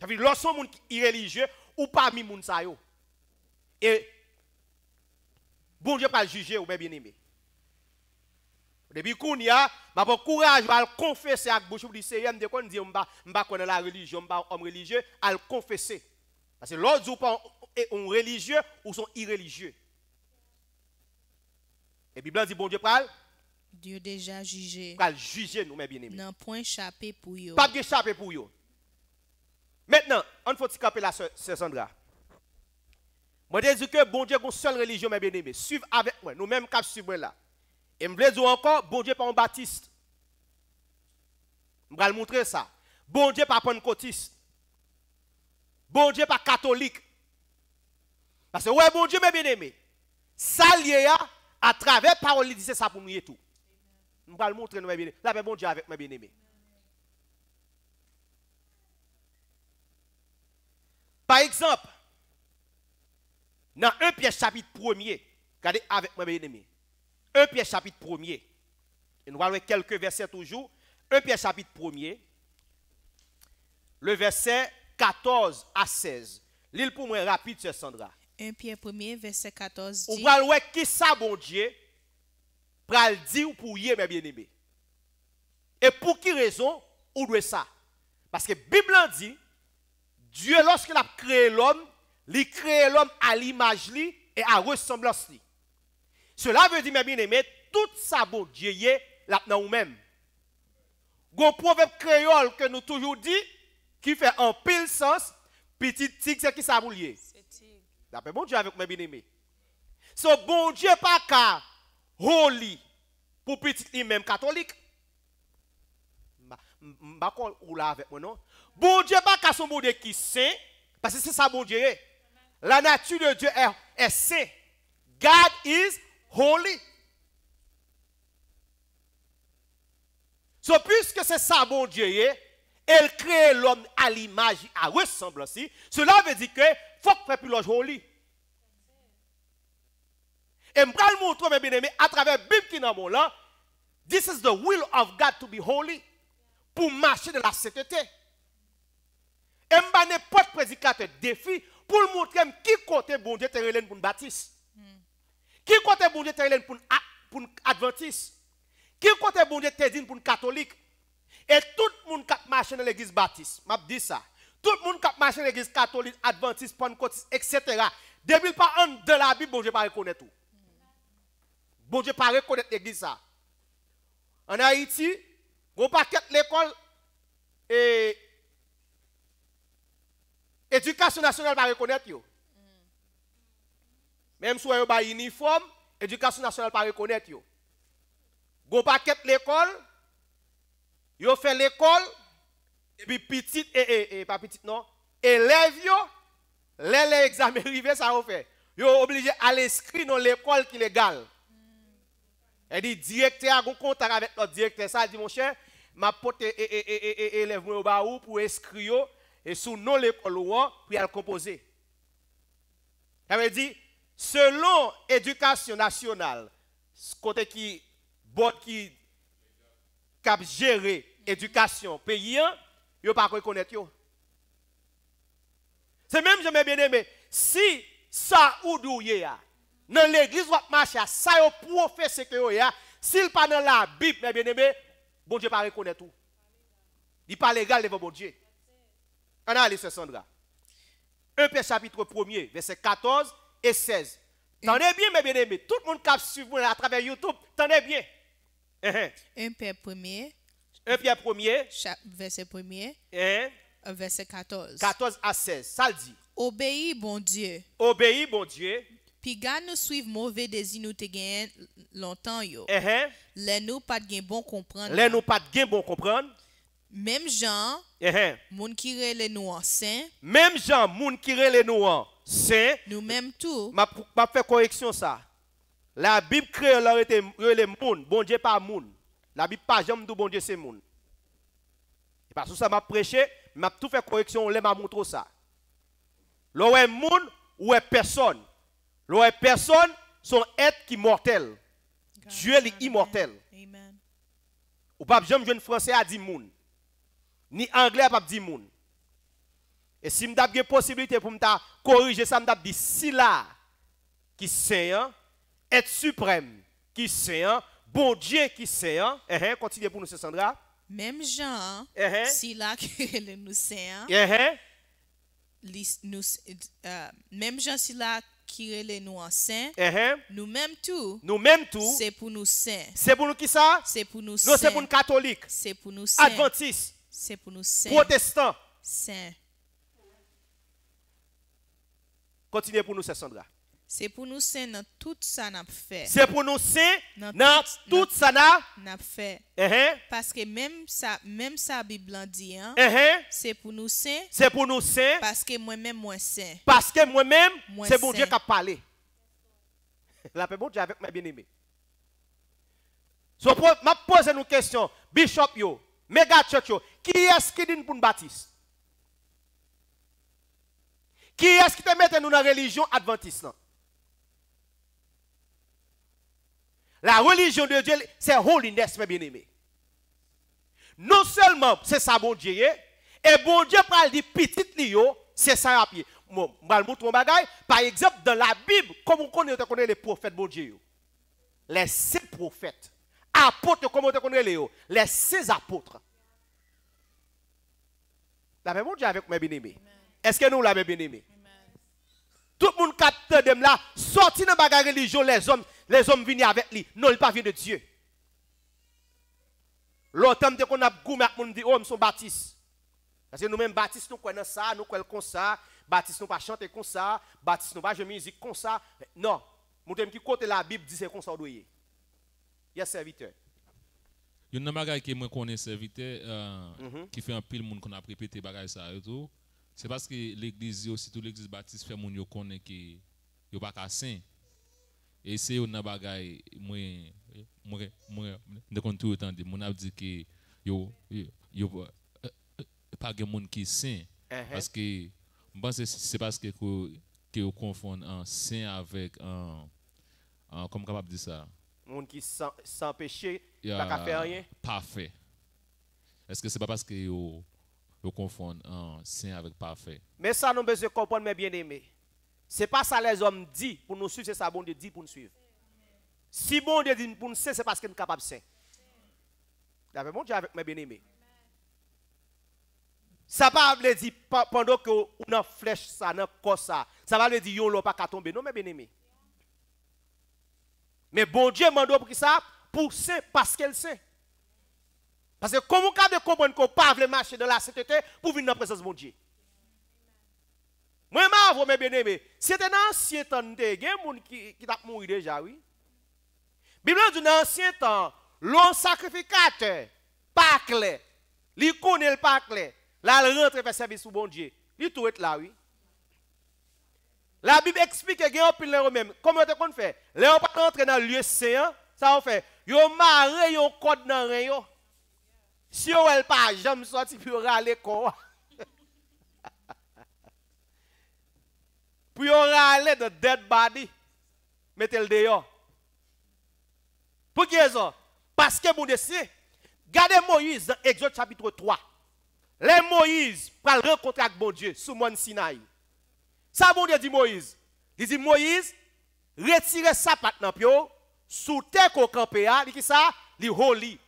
Ça veut dire, lorsqu'on est irreligieux, ou parmi les gens, et bon je ne Dieu pas juger, mes bien-aimés. Depuis qu'on y m'a pas courage à confesser avec bouche pour dire Seigneur, de kon dit m'ba m'ba connaît la religion, m'ba homme religieux, à le confesser. Parce que l'autre ou pas un religieux ou sont irreligieux. Et Bible dit bon Dieu parle Dieu déjà jugé. Pral juger nous mes bien-aimés. Non point chapé pour vous. Pas de pour vous. Maintenant, on faut caper la sœur Sandra. Moi je dis que bon Dieu qu'on seule religion mes bien-aimés. Suivre avec moi, nous même cap suivre là. Et je dire encore, bon Dieu pas un baptiste. Je vais le montrer ça. Bon Dieu pas pentecôtiste. Bon Dieu pas catholique. Parce que ouais, bon Dieu, mes bien-aimés. Ça lié à travers parole, il disait ça pour nous et tout. Je vais le montrer, mes bien-aimés. Là, ben, bon Dieu avec mes bien-aimés. Par exemple, dans 1 Pierre chapitre 1er, regardez avec mes bien-aimés. 1 Pierre chapitre 1er. Et nous allons quelques versets toujours. 1 Pierre chapitre 1er. Le verset 14 à 16. L'île pour moi rapide, c'est Sandra. 1 Pierre 1er, verset 14 dit... On va voir qui ça, bon Dieu, pral dire ou pour yer, mes bien-aimés. Et pour qui raison, ou doit ça? Parce que Bible dit, Dieu, lorsqu'il a créé l'homme, il crée l'homme à l'image et à ressemblance cela veut dire, mes bien-aimés, tout ça, bon Dieu, là dans nous-mêmes. Gon proverbe créole que nous toujours dit, qui fait un pile sens, petit tigre, c'est qui ça vous C'est D'après bon Dieu avec mes bien-aimés. Ce bon Dieu pas qu'à holy pour petit lui-même catholique. ne ou là avec moi, non? Bon Dieu pas qu'à son bon Dieu qui saint, parce que c'est ça bon Dieu. La nature de Dieu est, est saint. God is holy. So, puisque c'est ça, bon Dieu, elle crée l'homme à l'image, à ressemblance. Cela veut dire que faut que plus plus loge holy. Et je vais le montrer, mes bien-aimés, à travers la Bible qui est dans mon là. This is the will of God to be holy. Pour marcher de la sainteté. Et je vais pas de prédicateur défi pour montrer qui côté bon Dieu est relève pour baptiste. Qui côté bon Dieu t'a pour pour adventiste? Qui côté bon Dieu t'a dit pour catholique? Et tout le monde qui marche dans l'église baptiste, m'a dit ça. Tout le monde qui marche dans l'église catholique, adventiste, pentecôte, etc. Depuis pas un de la Bible, bon Dieu pas reconnaître tout. Bon Dieu pas reconnaître l'église ça. En Haïti, on paquet l'école et éducation nationale pas reconnaître yo. Même si vous avez un uniforme, l'éducation nationale ne pas reconnaître. Vous paquet l'école, vous fait l'école, et puis petite, et, eh, et, eh, et eh, pas petite, non, élève, les examens arrivés, ça vous fait. Vous êtes obligé à l'inscrire dans l'école qui est légale. Elle dit, directeur, a contact avec notre directeur. Ça dit, mon cher, ma pote élève au bas pour inscrire et sous non l'école hein, puis elle composer. Elle veut dit, selon éducation nationale, ce côté qui bord qui cap gérer éducation pays, hein, yo pas reconnaître yo. C'est même jamais bien aimé si ça ou y a dans l'église ou y a ça yo professeur que yo a s'il pas dans la Bible mes bien aimé bon Dieu pas reconnaître tout. Il pas légal devant bon Dieu. On a allé Sandra. 1 Pierre chapitre 1 verset 14 et 16. Tendez bien, mes bien-aimés. Tout le monde qui suit à travers YouTube, tendez bien. 1 Pierre 1er. 1 Pierre 1er. Verset 1er. Eh. Verset 14. 14 à 16. Ça le dit. Obéis, bon Dieu. Obéis, bon Dieu. Puis garde nous suivre mauvais désir nous te gagner longtemps yo. Uh eh, -huh. Eh. Les nous pas de gain bon comprendre. Les nous pas de gain bon comprendre. Même gens, uh -huh. moun qui rele nous ancien. Même gens, moun qui rele nous an c'est nous-mêmes tout. M'a m'a fait correction ça. La Bible crée leur était le monde, bon Dieu pas monde. La Bible pas jamais dit bon Dieu c'est monde. Et parce que ça m'a prêché, m'a tout fait correction, les m'a montré ça. Le monde ou est personne. est personne sont être qui mortel. Dieu est immortel. Amen. Ou pas jamais jeune français a dit monde. Ni anglais a pas dit monde. Et si je une possibilité pour me corriger ça, je dit si là, qui sait, hein, être suprême, qui sait, hein, bon Dieu qui sait, hein, eh, eh, continuez pour nous, Sandra. Même Jean, eh, si là, <laughs> que nous sait, euh, même Jean, si là, qui est nous en saint. Uh nous même tout. nous même tout. C'est pour nous saints. C'est pour nous qui ça? C'est pour nous saint nous c'est pour nous catholiques. C'est pour nous saints. Adventistes. C'est pour nous saints. Protestants. Saints. Continuez pour nous, c'est Sandra. C'est pour nous saints dans tout ça n'a fait. C'est pour nous saints dans tout ça n'a fait. Uh-huh. Parce que même ça même ça Bible dit hein. Uh-huh. C'est pour nous saints. C'est pour nous saints. Parce que moi-même moi saint. Parce que moi-même c'est bon Dieu qui a parlé. <laughs> La paix bon Dieu avec mes bien-aimés. So m'a poser une question, bishop yo, Mega church yo, qui est-ce qui dit pour nous baptiste qui est-ce qui te met dans la religion adventiste La religion de Dieu, c'est holiness, mes bien-aimés. Non seulement c'est ça, bon Dieu, et bon Dieu parle de petit c'est ça à pied. Par exemple, dans la Bible, comme on connaît, on les prophètes, bon Dieu. Les sept prophètes. Apôtres, comment on connaît les Les six apôtres. La même bon Dieu avec mes bien-aimés. Est-ce que nous l'avons bien-aimés? Tout le monde capte de là, sorti dans la religion, les hommes, les hommes viennent avec lui. Non, il pas vient de Dieu. L'autre temps qu'on a goûté, on dit, oh, ils sont baptistes. Parce que nous-mêmes, baptistes, nous connaissons ça, nous connaissons comme ça. Baptistes, nous pas chanter comme ça. Baptistes, nous pas jouer musique comme ça. Non. Nous qui côté la Bible dit c'est comme ça, Il y a serviteur. Il y a un bagage que moi connais serviteur euh, mhm. qui fait un pile monde qu'on a répété bagage ça et tout. C'est parce que l'église, aussi tout l'église baptiste, fait mon connaît que yo pas qu'à saint. Et c'est une bagaille, moi, moi, moi, de compte tout autant de mon a dit que yo, yo, euh, pas de monde qui saint. Uh-huh. Parce que, c'est parce que que confond un saint avec un, un comment capable de dire ça? Monde qui sans, sans péché, pas qu'à faire rien. Parfait. Est-ce que c'est pas parce que yo vous confondre un saint avec parfait. Mais ça, nous besoin comprendre, mes bien-aimés. Ce n'est pas ça les hommes disent pour nous suivre, c'est ça bon Dieu dit pour nous suivre. Si bon Dieu dit pour nous suivre, c'est parce qu'il est capable de saint. D'après mon Dieu avec mes bien-aimés. Ça pas dire pendant que on en flèche ça, dans corps ça. Ça va veut dire yon pas qu'à tomber. Non, mes bien-aimés. Mais bon Dieu m'a pour ça Pour saint, parce qu'elle saint. Parce que comme vous de comprendre qu'on ne pouvez pas marcher dans la sainteté pour venir dans la présence de mon Dieu Moi, vous mes bien-aimés, c'était dans l'ancien temps, il y a des gens qui sont morts déjà, oui. La Bible dit dans l'ancien temps, l'on sacrificateur, pas clair, il connaît le pas là, il rentre faire service au bon Dieu. Il tout être là, oui. La Bible explique que les gens même Comment est-ce qu'on fait Les gens pas rentrer dans le lieu saint, ça on fait. Ils ont marré, ils ont code dans le si on elle pas jamais sorti pour râler quoi. <laughs> pour râler de dead body, mettez-le dehors. Pour dire ça, Parce que mon savez, regardez Moïse dans Exode chapitre 3. Les Moïse pour rencontrer avec bon Dieu sous mont Sinaï. Ça vous dit Moïse. Il dit Moïse, retirez sa patte dans pio, sous tes qu'on campé, il dit ça, les holy.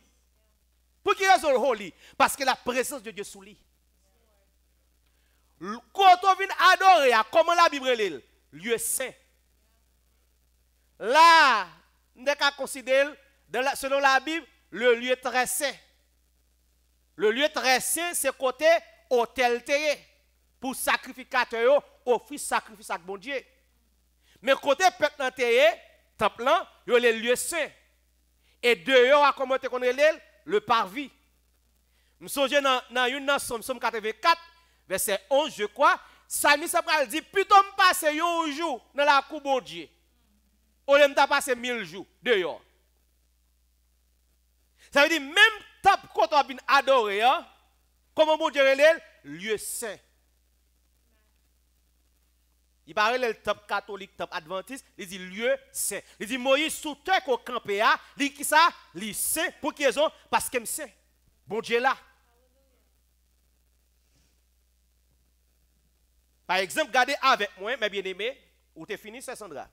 Pour qui raison holy? Parce que la présence de Dieu sous lui. Quand on vient adorer, comment la Bible est Lieu saint. Là, on pas considérer, selon la Bible, le lieu très saint. Le lieu très saint, c'est côté hôtel Pour sacrificateur, offrir sacrifice à bon Dieu. Mais côté peuple terre, temple, il y a le lieu saint. Et dehors, comment connais l'île le parvis. Nous sommes dans, dans une somme, somme 84, verset 11, je crois. Salmiste a dit plutôt me passer un jour dans la cour de Dieu. Au lieu de passer mille jours dehors. Ça veut dire, même quand tu a adoré, hein, comment bon Dieu est lieu saint. Il parle le top catholique, top adventiste, il dit lieu saint. Il dit Moïse sous terre qu'on campé il dit ça, il saint pour qui raison Parce qu'il est Bon Dieu là. Par exemple, regardez avec moi, mes bien-aimés, où tu fini, c'est Sandra.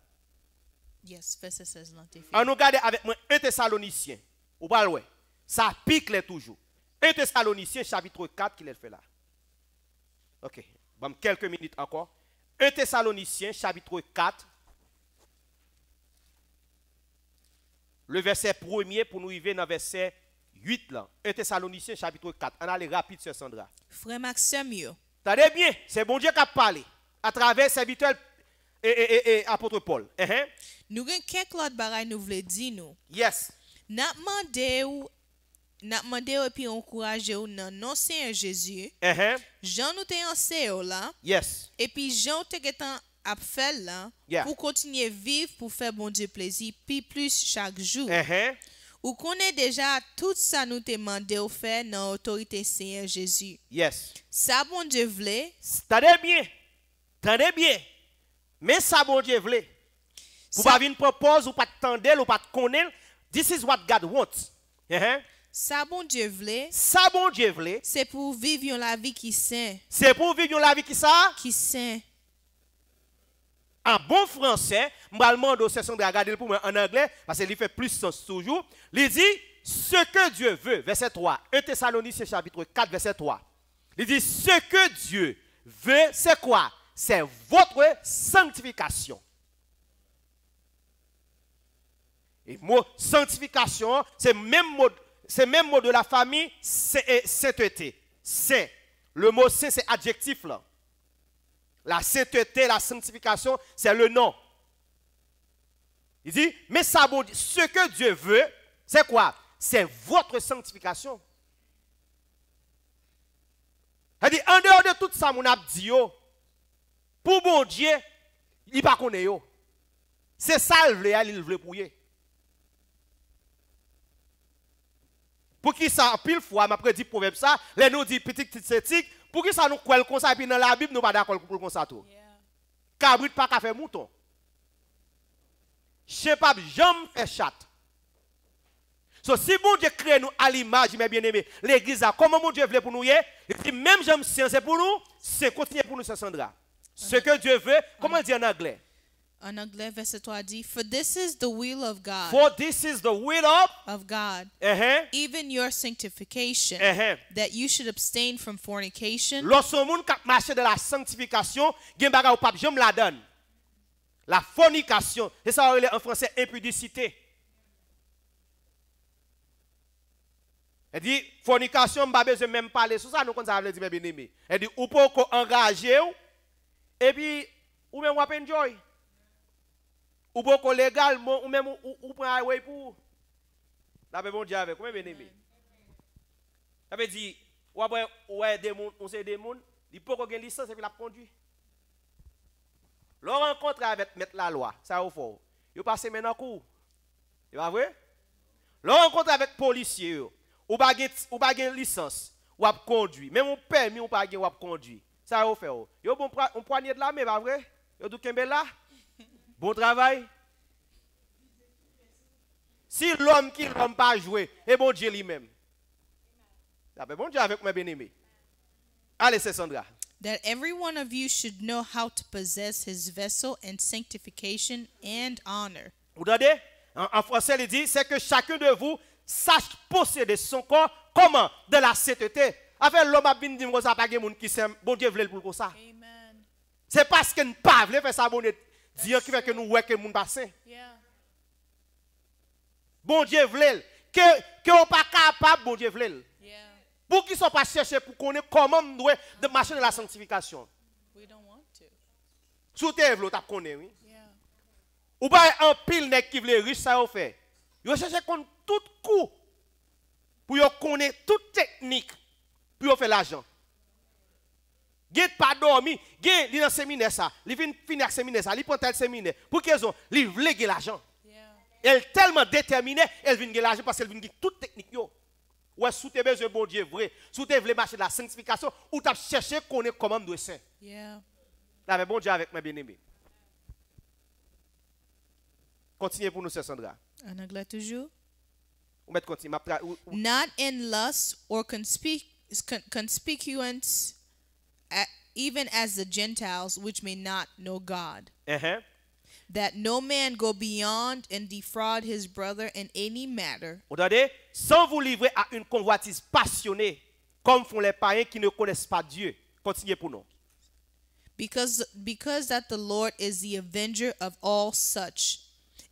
Yes, verset 16 là, Alors, On ah, nous regarde avec moi 1 Thessaloniciens. Ou pas ouais, Ça pique les toujours. 1 Thessalonicien, chapitre 4 l'a fait là. OK. Bon, quelques minutes encore. 1 Thessaloniciens chapitre 4, le verset 1 pour nous arriver dans verset 8 là. 1 Thessaloniciens chapitre 4. On a les rapides, Sandra. Frère Maxime. Tenez bien, c'est bon Dieu qui a parlé à travers serviteur et, et, apôtre Paul. Uh-huh. Nous avons quelques Claude bagages nous voulons dire nous. Yes. N'a demandé n'a demandé et puis encouragé au nom non Seigneur Jésus. -huh. Jean nous t'ai enseigné là. Yes. Et puis Jean t'ai à faire là pour continuer à vivre pour faire bon Dieu plaisir puis plus chaque jour. Uh -huh. Ou connaît déjà tout ça nous demandé au faire dans l'autorité Seigneur Jésus. Yes. Ça bon Dieu voulait. Tenez bien. Tenez bien. Mais ça bon Dieu voulait. Vous pas venir propose ou pas tendre ou pas connaître. This is what God wants. Uh -huh. Ça, bon Dieu bon Dieu C'est pour vivre la vie qui sait. C'est pour vivre la vie qui ça? Qui saint. En bon français, normalement, le de regarder en anglais, parce qu'il fait plus sens toujours. Il dit, ce que Dieu veut, verset 3, 1 Thessaloniciens chapitre 4, verset 3. Il dit, ce que Dieu veut, c'est quoi? C'est votre sanctification. Et mot sanctification, c'est même mot c'est même mot de la famille, c'est sainteté. C'est. Le mot saint, c'est adjectif là. La sainteté, la sanctification, c'est le nom. Il dit, mais ça, ce que Dieu veut, c'est quoi C'est votre sanctification. Il dit, en dehors de tout ça, mon dit, pour bon Dieu, il n'y a pas. C'est ça, il veut, il veut pour Pour qui ça, pile fois, après dit proverbe ça, les nous dit petit petit pour qui ça nous croit comme ça, et puis dans la Bible, nous pas d'accord pour ça tout. Cabrit pas qu'à faire mouton. Chez pas jamais fait chat. So, si bon Dieu crée nous à l'image, mes bien-aimés, l'église, comment mon Dieu veut pour nous, et puis même j'aime c'est pour nous, c'est continuer pour nous, c'est Sandra. Ce que Dieu veut, comment dire en anglais? En anglais, verset 3 dit, For this is the will of God. For this is the will of, God, uh-huh. even your sanctification, uh-huh. that you should abstain from fornication. Lorsqu'on moun marche de la sanctification, gen baga ou la donne. La fornication, c'est ça en français impudicité. Elle dit, fornication, je ne besoin même parler sur ça, nous ça veut dire, bien Elle dit, ou pour engager, et puis, ou même on enjoy ou beaucoup légalement, ou même ou, ou prend highway pour. La paix bon Dieu avec, vous bien aimé. Ça veut dire, ou après, ou des mondes, on sait des mondes, il peut pas licence et puis la conduit. Leur rencontre avec mettre la loi, ça faut fort. Ils passent maintenant coup. C'est pas vrai? Leur rencontre avec policier, ou pas ou pas licence, ou a conduit, même on permis ou pas ou a conduit. Ça au faut Yo bon on poignée de la main, pas vrai? Yo tout là. Bon travail. Si l'homme qui ne l'homme pas jouer et bon Dieu lui-même. Bon Dieu avec mes bien-aimés. Allez, c'est Sandra. That every one of you should know how to possess his vessel in sanctification and honor. Vous regardez, En, français, il dit, c'est que chacun de vous sache posséder son corps, comment? De la sainteté. Avec l'homme a bien dit, ça pas de monde qui s'aime. Bon Dieu voulait pour ça. C'est parce qu'il ne pas voulait faire ça, bon Dieu qui fait que nous voyons que le monde passe. Bon Dieu veut que que on pas capable bon Dieu veut Pour qu'ils soient pas chercher pour connaître comment nous devons de marcher dans la sanctification. We don't want to. Sous tes oui. Yeah. Ou pas un pile qui veut riche ça vous fait. Yo chercher contre tout coup pour connaître toute technique pour faire l'argent pas dormi, gen li dans séminaire ça, li vient finir séminaire ça, li prend tel séminaire. Pour quelle raison? Li vle gen l'argent. Elle tellement déterminée, elle vient gen l'argent parce qu'elle vient tout toute technique yo. Ouais, sous tes bon Dieu vrai, sous tes vle de la sanctification ou t'as cherché qu'on comment doit saint. Yeah. La bon Dieu avec mes bien-aimés. Continuez pour nous Sandra. En anglais toujours. Ou va continuer. Not in lust or conspicuous conspicuous even as the Gentiles which may not know God. Uh-huh. That no man go beyond and defraud his brother in any matter. Entendez? Sans vous livrer à une convoitise passionnée, comme font les païens qui ne connaissent pas Dieu. Continuez pour nous. Because, because that the Lord is the avenger of all such,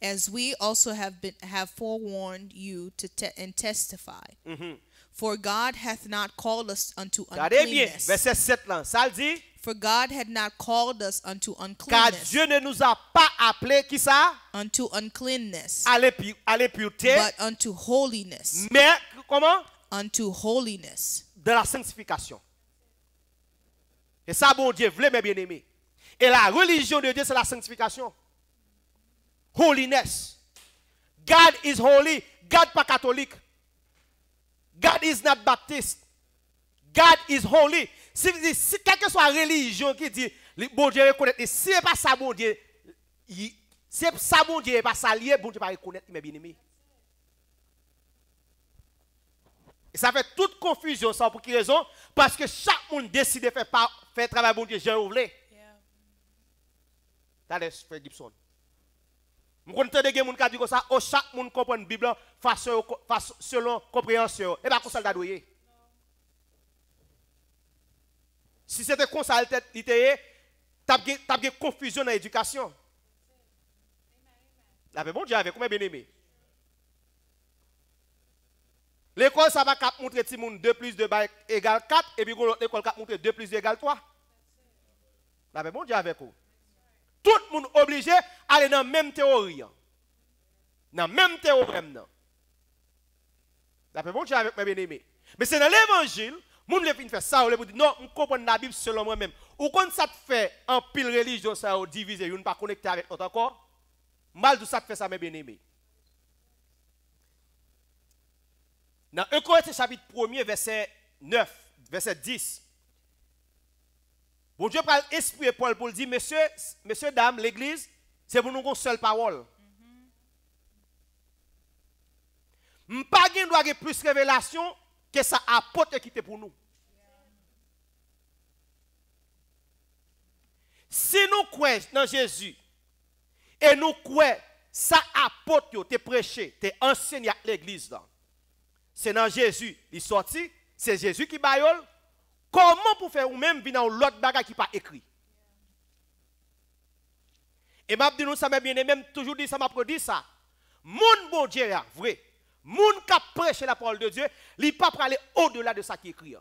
as we also have been have forewarned you to te and testify. Mm -hmm. For God hath not called us unto uncleanness. verset 7 là, ça dit. Car Dieu ne nous a pas appelé qui ça? Unto uncleanness. À l'impureté. But unto holiness. Mais comment? Unto holiness. De la sanctification. Et ça, bon Dieu voulez mes bien-aimés. Et la religion de Dieu, c'est la sanctification. Holiness. God is holy. God pas catholique. God is not Baptist. God is holy. Si, si soit la religion qui dit, bon Dieu reconnaît, si ce n'est pas ça, bon Dieu, si pas ça, bon Dieu, pas ça lié, bon Dieu va reconnaître, mes bien-aimés. Et ça fait toute confusion, ça, pour quelle raison? Parce que chaque monde décide de faire, faire travail, bon Dieu, je voulais. Yeah. That is Fred Gibson. Je content des gens qui dit ça, au chaque monde comprend la Bible selon face, selon compréhension. Et pas comme ça, il Si c'était comme ça, il était, tu confusion dans l'éducation. La bon Dieu avec combien bien aimé. L'école, ça va montrer si 2 plus 2 égale 4, et puis l'école, ça montrer 2 plus 2 égale 3. La bon Dieu avec vous. Tout le monde est obligé d'aller dans la même théorie. Hein. Dans la même théorème. D'après bon Dieu avec mes bien-aimés. Mais c'est dans l'évangile, moun le fin fait ça, ou le dit non, on comprend la Bible selon moi-même. Ou quand ça fait en pile religion, ça Vous divisé, vous ne pas connecté avec l'autre encore. Mal tout ça fait ça, mes bien-aimés. Dans 1 Corinthiens chapitre 1, verset 9, verset 10, Bon Dieu parle esprit Paul pour dire, monsieur, monsieur, dame, l'église, c'est pour nous une seule parole. Mm -hmm. Pas plus révélation que ça apporte qui était pour nous. Si nous croyons dans Jésus et nous croyons ça apporte es prêché, es enseigné à l'église C'est dans Jésus, est sorti, c'est Jésus qui baille Comment pour faire ou même venir dans l'autre bagage qui pas écrit Et m'a nous ça m'est bien et même toujours dit ça m'a produit ça. Moun bon Dieu vrai. qui la parole de Dieu, il pas aller au-delà de ça qui est écrit.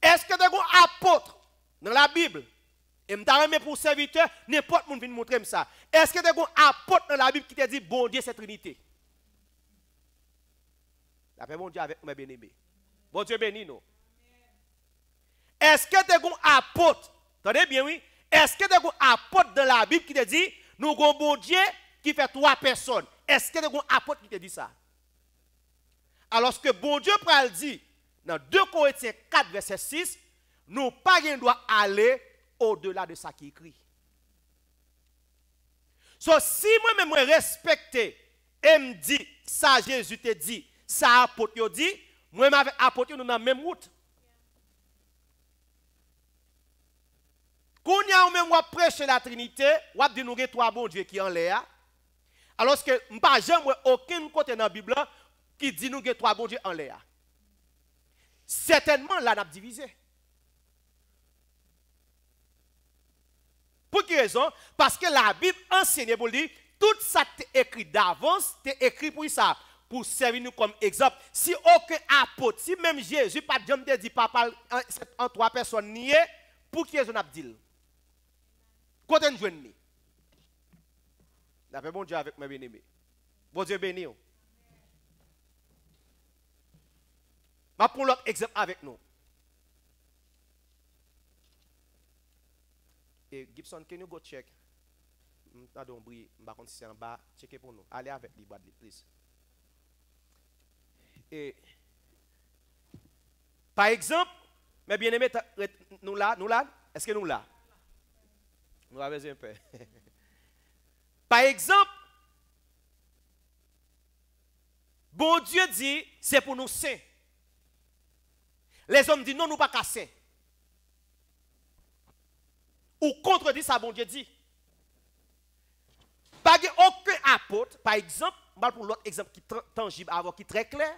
Est-ce que des apôtre dans la Bible et me pour serviteur, n'importe qui vient montrer ça. Est-ce que des apôtre dans la Bible qui te dit bon Dieu c'est Trinité la paix, bon Dieu, avec mes bien Bon Dieu nous. Est-ce que tu es un apôtre, attendez bien, oui, est-ce que tu es un apôtre dans la Bible qui te dit, nous avons bon Dieu qui fait trois personnes. Est-ce que tu es un apôtre qui te dit ça? Alors que bon Dieu pral dit, dans 2 Corinthiens 4, verset 6, nous pas doit aller au-delà de ça qui est écrit. So, si moi-même je respecte et me dit, ça Jésus te dit, ça, a dit, moi-même apporté nous dans la même route. Quand on même prêche la Trinité, avons dit nous avons trois bons dieux qui en l'air. Alors que je n'ai jamais aucun côté dans la Bible qui dit nous avons trois bons dieux en l'air. Certainement, nous avons divisé. Pour quelle raison Parce que la Bible enseigne pour dire tout ça est écrit d'avance, c'est écrit pour ça pour servir nous comme exemple. Si aucun apôtre, si même Jésus, pas de te dit, papa, en, trois personnes nié, pour qui est-ce a dit Quand bon Dieu avec mes bien-aimés. Bon Dieu béni. Je vais prendre avec nous. Et eh, Gibson, can you go check? Hmm, vais vous m'bakon pour nous. Allez avec vais please par exemple, mes bien-aimés, nous là, nous là, est-ce que nous là Nous avons un peu. <laughs> Par exemple, bon Dieu dit, c'est pour nous saints. Les hommes disent, non, nous pas cassés. Ou contredit ça, bon Dieu dit. Pas aucun apôtre, par exemple, bah, pour l'autre exemple qui est tangible, qui est très clair.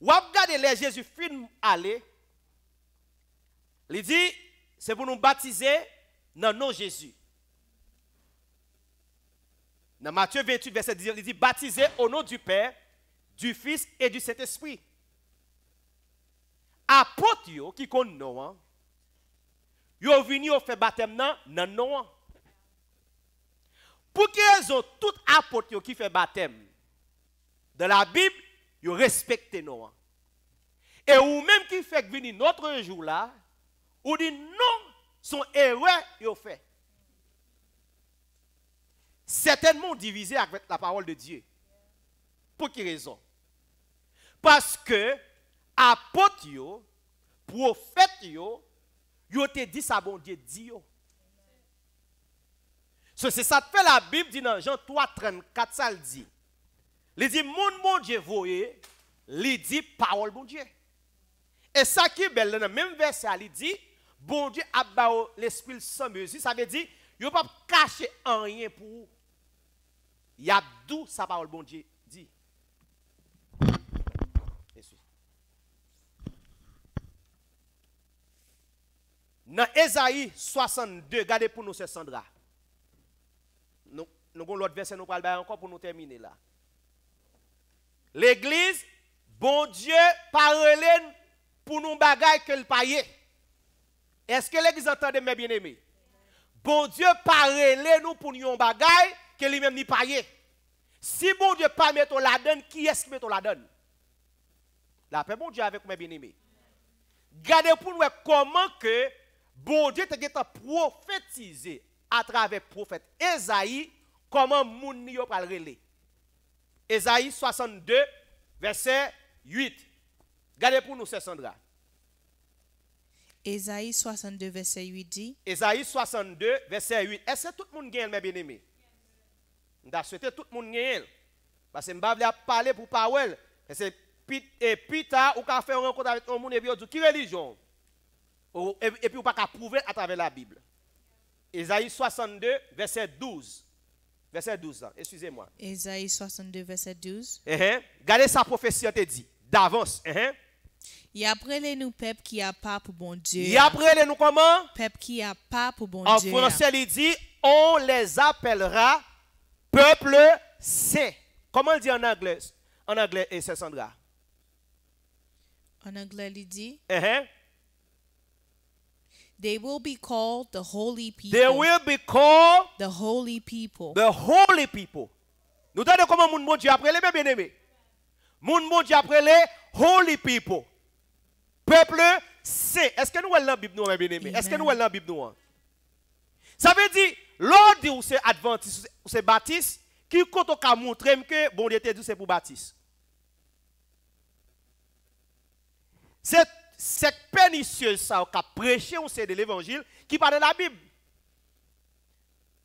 Ou regardez les Jésus film aller. Il dit, c'est pour nous baptiser dans le nom Jésus. Dans Matthieu 28, verset 10, il dit, baptiser au nom du Père, du Fils et du Saint-Esprit. Apôtres qui connaissent nous, ils sont venus faire baptême dans le nom. Pour qu'ils ont tout apôtres qui fait baptême dans la Bible, ils respectez nous. Et ou même qui fait venir notre jour là, ou dit non, son erreur, ils fait. Certainement divisé avec la parole de Dieu. Pour quelle raison? Parce que apôtre, prophète, ils ont dit ça, bon Dieu, dit. c'est ça que fait la Bible dit dans Jean 3, 34, ça le dit. Il dit, mon bon Dieu, voyez, il dit parole bon Dieu. Et ça qui est belle, dans le même verset, il dit, bon Dieu abbao l'esprit sans mesure. Ça veut dire, il ne pas cacher rien pour vous. Il y a d'où sa parole bon Dieu dit. Dans Esaïe 62, gardez pour nous ce Sandra. Nous, nous avons l'autre verset, nous parlons encore pour nous terminer là. L'église, bon Dieu, parle pour nous bagaille que le Est-ce que l'église entend mes bien-aimés? Bon Dieu, parle nous pour nous bagaille que lui-même n'y payé. Si bon Dieu pas met la donne, qui est-ce qui met la donne? La paix, bon Dieu, avec mes bien-aimés. Gardez pour nous comment que bon Dieu te prophétisé à travers le prophète Esaïe, comment moun Dieu pas relé. Esaïe 62, verset 8. Gardez pour nous, c'est Sandra. Esaïe 62, verset 8 dit. Esaïe 62, verset 8. Est-ce que tout le monde gagne, mes bien-aimés? Je que tout le monde gagne. Parce que je ne vais pas parler pour Powell. Et puis tu as fait une rencontre avec un monde et puis dit qui religion et puis on pas prouver à travers la Bible. Esaïe 62 verset 12. Verset 12, excusez-moi. Esaïe 62, verset 12. Uh-huh. Gardez sa prophétie, on te dit, d'avance. Uh-huh. Et après les nous peuple qui a pas pour bon Dieu. Et après les nous comment? Peuple qui a pas pour bon Dieu. En français, il dit, on les appellera peuple saint. Comment on dit en anglais? En anglais, et c'est Sandra. En anglais, il dit. Uh-huh. They will be called the holy people. They will be called the holy people. The holy people. Nous entendons comment moun bon Dieu après les bien aimés. Moun bon Dieu après les holy people. Peuple c'est... Est-ce que nous avons la Bible nous bien aimés? Est-ce que nous allons la Bible nous? Hein? Ça veut dire l'ordre dit ou c'est adventiste ou c'est baptiste qui compte au cas montrer que bon Dieu te dit c'est pour baptiste. C'est cette pernicieuse ça qui a prêché on sait de l'évangile qui parle de la Bible.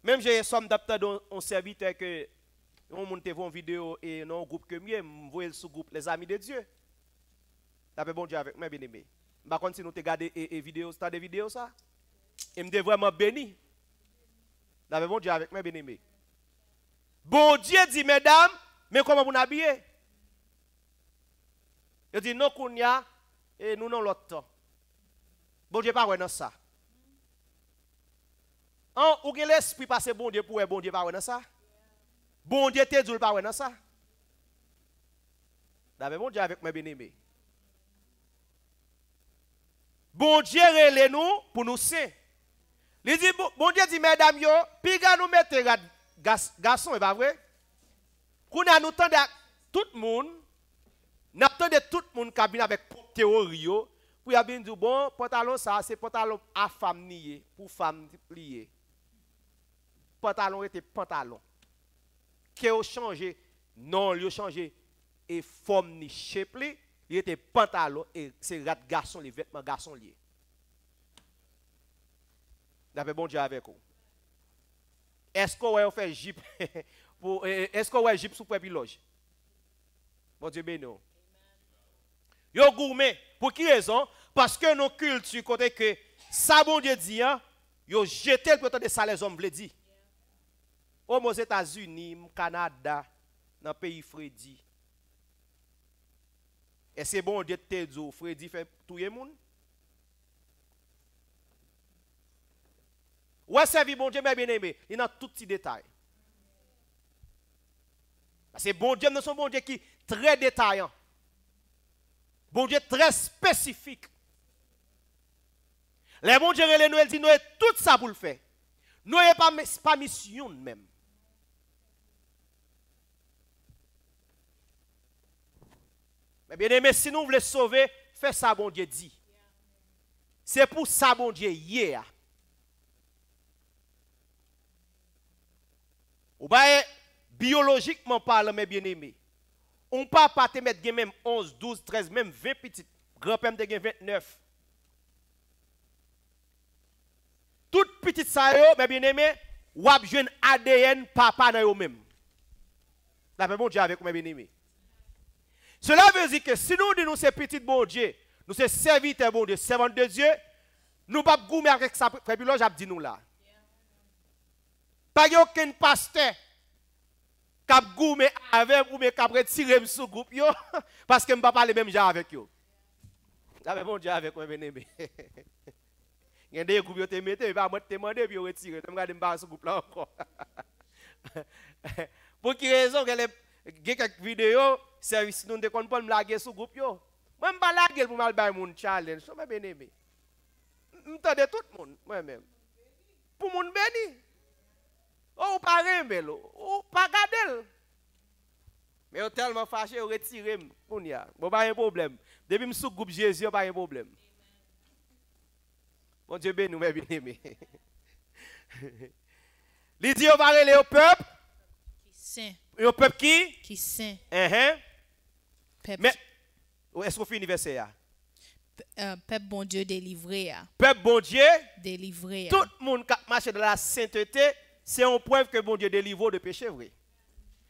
Même j'ai un somme d'apteur on serviteur que on monte une vidéo et non groupe que mieux, voyez le sous-groupe les amis de Dieu. d'avez bon Dieu avec moi bien aimé. Par contre si nous te garder et, et vidéo, as des vidéos ça et me vraiment béni. d'avez bon Dieu avec moi bien aimé. Bon Dieu dit mesdames, mais comment vous n'habillez? Je dis non qu'on y a et eh, nous dans l'autre temps. Bon Dieu, pas dans ça. en hein, ou l'esprit passe bon Dieu pour bon Dieu pas dans ça. Bon Dieu t'es dit pas dans ça. D'abord bon Dieu avec mes bien-aimés. Bon Dieu relè nous pour nous saints. Il dit bon Dieu dit mesdames yo, piga nous mettez garçon, et pas vrai? Qu'on a nous à tout le monde, n'a de tout le monde cabine avec te or yo, pou ya bin di bon pantalon sa, se pantalon a fam niye, pou fam liye pantalon e te pantalon ke yo chanje nan li yo chanje e fom ni chep li e te pantalon e se rat garson li vetman garson liye da fe bon diya avek ou esko wè yo fè jip <laughs> e, e, esko wè jip sou pwè pi loj bon diye be nou Yo gourmet. Pour qui raison? Parce que nos cultures, côté que ça, bon Dieu dit, hein, yo jeté le côté de ça, les hommes le dit. aux États-Unis, au Canada, dans le pays Freddy. Et c'est bon Dieu te dit, Freddy fait tout le monde. Ouais, servi bon Dieu, mes bien aimé. Il a tout petit détail. C'est bon Dieu, nous sommes bon Dieu qui est très détaillant. Bon Dieu très spécifique. Les bon Dieu les Noël dit nous tout ça pour le faire. Nous n'avons pas pas mission même. Mais bien aimé, si nous voulons sauver, fais ça bon Dieu dit. C'est pour ça bon Dieu hier. Yeah. Ou bien biologiquement parlant, mais bien aimé, on papa te mettre même 11, 12, 13, même 20 petits. Grand-père te 29. Toutes petites ça mes bien-aimés, ou jeune ADN papa dans yo même. La même bon Dieu avec mes bien-aimés. Cela veut dire que si nous disons ces petites bon Dieu, nous sommes serviteurs bon Dieu, servants de Dieu, nous pas goûter avec sa prébuloge, j'ai dit nous là. Pas aucun pasteur kap gou me ave, pou me kap retirem sou goup yo, <laughs> paske m pa pali mem javèk yo. Javèk bon javèk, mè mè nè mè. Gende yon goup yo te metè, yon va mè te temanè, pi yo retirem, m gade m ban sou goup la ankon. <laughs> Pou ki rezon, gè kèk videyo, servis nou de konpon, m lage sou goup yo. M m ban lage pou m albay moun challenge, m mè mè nè mè. M tade tout moun, mè mè mè. Pou moun mè nè mè. Oh pas remel, ou pas gadel. Mais on tellement fâché, je retire. Je Bon, pas un problème. Depuis que je suis groupe Jésus, pas de problème. Bon Dieu ben nous, bien aimé. Il dit, on va aller au peuple. Qui saint. Au peuple qui Qui saint. Hein? Peuple. Mais, est-ce qu'on fait verset euh, Peuple bon Dieu délivré. Peuple bon Dieu délivré. Tout le monde qui marche dans la sainteté c'est une preuve que bon Dieu délivre de péché, vrai.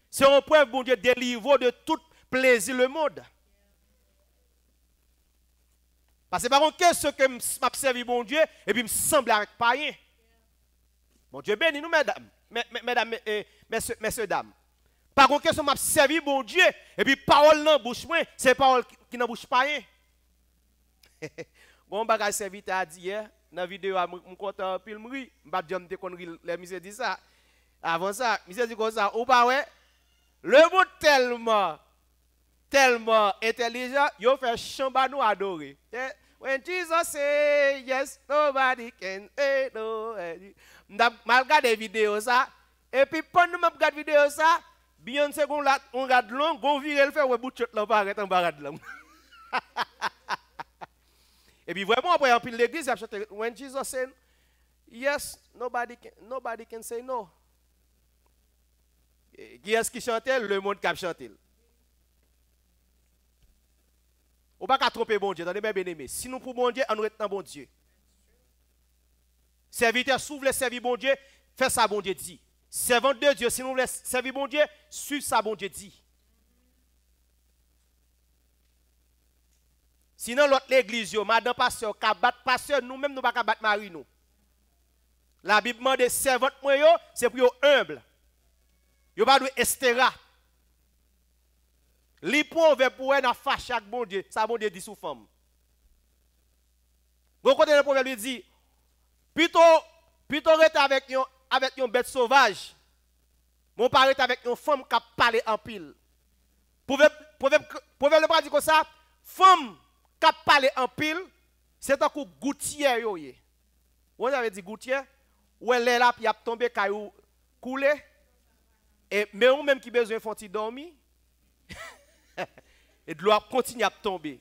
C'est une preuve que bon Dieu délivre de tout plaisir le monde. Parce que par contre, ce que servi bon Dieu, et puis me semble avec païen. Bon Dieu béni, nous, mesdames, mesdames, et eh, messieurs, dames. Par contre, que ce servi bon Dieu, et puis parole dans bouche moi, c'est parole qui n'en bouche pas. <laughs> bon bagage serviteur a dit hier, dans la vidéo, je suis content, film je le dit ça. Avant ça, le dit ça, ou pas, ouais. Le mot tellement, tellement intelligent, il fait chamba nous adorer. When Jesus say yes, nobody can say no. Malgré des vidéos, ça. Et puis, que nous regarde des vidéos, ça, bien on regarde long, on vire, le fait, ouais, bout de chute, on va arrêter, on et puis vraiment, après, en pile l'église, il a chanté When Jesus said, Yes, nobody can, nobody can say no. qui est-ce qui chantait Le monde qui a chanté. On ne peut pas tromper bon Dieu, dans les bien aimés. Si nous pouvons bon Dieu, on nous dans bon Dieu. Serviteur, si vous voulez servir bon Dieu, fais ça bon Dieu dit. Servant de Dieu, si nous voulons servir bon Dieu, suivez ça bon Dieu dit. Sinon, l'autre l'église, madame pasteur, bat pasteur, nous-mêmes, nous ne pouvons pas battre Marie. Nous. La Bible demande servante, c'est pour humble. Yo pas de estéra. Li pour elle n'a faire chaque bon Dieu. Ça, bon Dieu dit sous femme. Vous comprenez le proverbe lui dit, plutôt, plutôt rester avec avec une bête sauvage. Mon être avec une femme qui a parlé en pile. Vous pouvez pouvez le pas dire comme ça, femme Kap parle en pile, c'est un coup gouttière Vous avez dit gouttière, ou elle est là, puis a tombé caillou coulé. Et mais vous même qui besoin de dormir. <laughs> et de l'eau continue à tomber.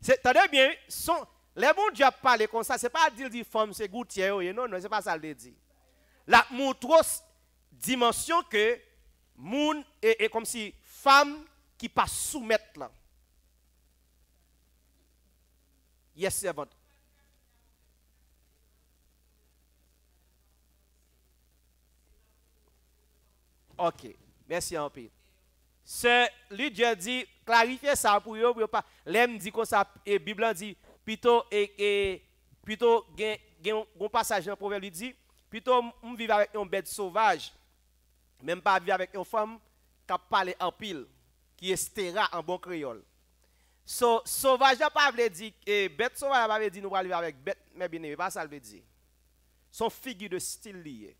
C'est-à-dire bien, son, les bons dieux parlent comme ça, ce n'est pas dire dire femme c'est gouttière Non, non ce n'est pas ça le dit. La montre dimension que moun et, et comme si femme qui pas soumettre là. Yes, bon. OK. Merci un Ce, C'est lui Dieu dit clarifier ça pour eux pour pas L'homme dit comme ça et Bible dit plutôt et, et plutôt a un passage dans proverbe lui dit plutôt on vit avec une bête sauvage même pas vivre avec une femme qui parle en pile qui est stéra en bon créole. So, sauvage pas veut dire et eh, bête sauvage pas veut dire nous allons vivre avec bête mais bien pas ça veut dire. Son figure de style lié.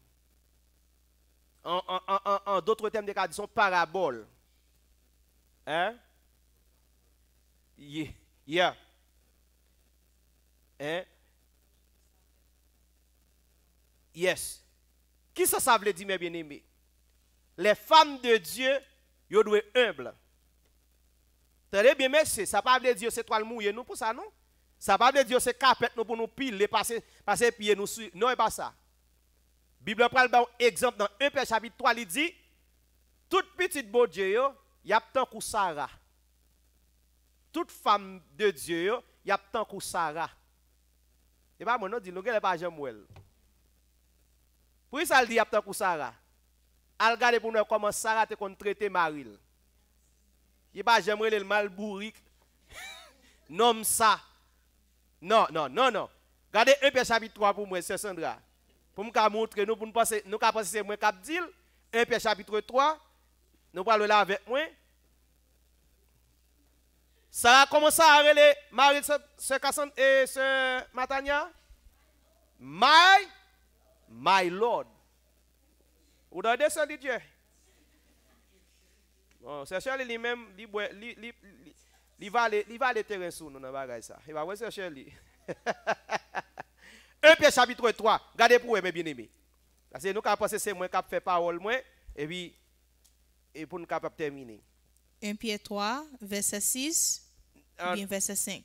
En, d'autres termes de cas, son parabole. Hein? Yeah. yeah. Hein? Yes. Qui ça, ça veut dire, mes bien-aimés? Les femmes de Dieu, elles doivent être humbles. Tenez bien, merci. ça ne de pas c'est c'est le mouillée nous pour ça, non? Ça ne de pas dire c'est capette, nous pour nous piler, passer, passer pied nous. Non, et pas ça. La Bible prend un exemple dans 1 Pierre chapitre 3, il dit Toute petite beau Dieu, il y a tant que Sarah. Toute femme de Dieu, il y a tant que Sarah. Et pas bah, moi, non, dit, nous ne pas Jamuel. Pour ça, il dit, il y a tant que Sarah. Elle regarde pour nous comment Sarah te traité Marie? Il pas j'aimerais le mal bourrique. Nomme ça. Non, non, non, non. Gardez 1 Pierre chapitre 3 pour moi, c'est Sandra. Pour me montrer, nous, pour nous penser, nous penser c'est moi 1 Pierre chapitre 3, nous parlons là avec moi. Ça a commencé à arrêter Marie, ce Cassandre et ce Matania. My, my Lord. Vous donnez descendu Dieu. C'est li mèm, li, li, li, va le teren sou nou nan bagay sa. E ba wè sèchèl li. 1 Pierre chapitre 3, gade pour wè mes bien aimés Parce nou nous avons passé mwen kap fè parol mwen, e Et e pou nou kap 1 Pierre 3, verset 6, hein, verset 5.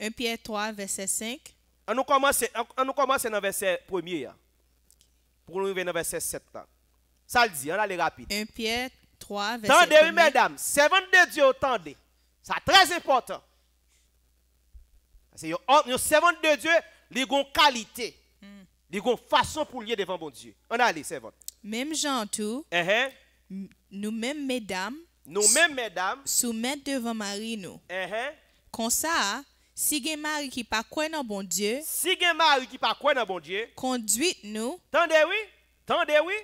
1 Pierre 3, verset 5. On hein. commence komanse, an, an verset 1 Pour ya. Pou verset 7 Ça le dit, on va aller rapide. 1 Pierre 3, verset Tendez, oui, mesdames, servant de Dieu, tendez. C'est très important. Parce que servante de Dieu, ils ont qualité. Hmm. Ils ont façon pour lier devant bon Dieu. On a les servantes. Même gens tout, uh -huh. nous-mêmes, mesdames, nous-mêmes, mesdames, soumettre devant Marie, nous. Uh -huh. Comme ça, si gen mari qui pas quoi dans bon Dieu, si gen mari qui pas quoi dans bon Dieu, conduite nous. Tendez oui, tendez oui.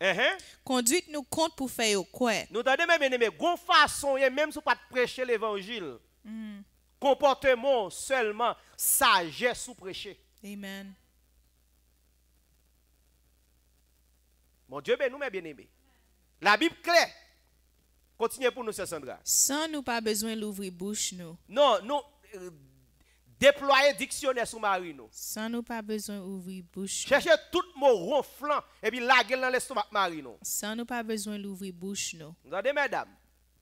Uh-huh. Conduite nous compte pour faire quoi? Nous avons même aimé, bonne façon, même si pas prêcher l'évangile. Hmm. Comportement seulement, sagesse sous prêcher. Amen. Mon Dieu, ben nous, mes bien aimé La Bible claire. Continuez pour nous, Sandra. Sans nous pas besoin l'ouvrir bouche, nous. Non, non. Euh, Déployer dictionnaire sur Marino. Sans nous pas besoin d'ouvrir bouche. chercher tout mot ronflant et puis gueule dans l'estomac Marino. Sans nous pas besoin d'ouvrir bouche non. Vous entendez mesdames?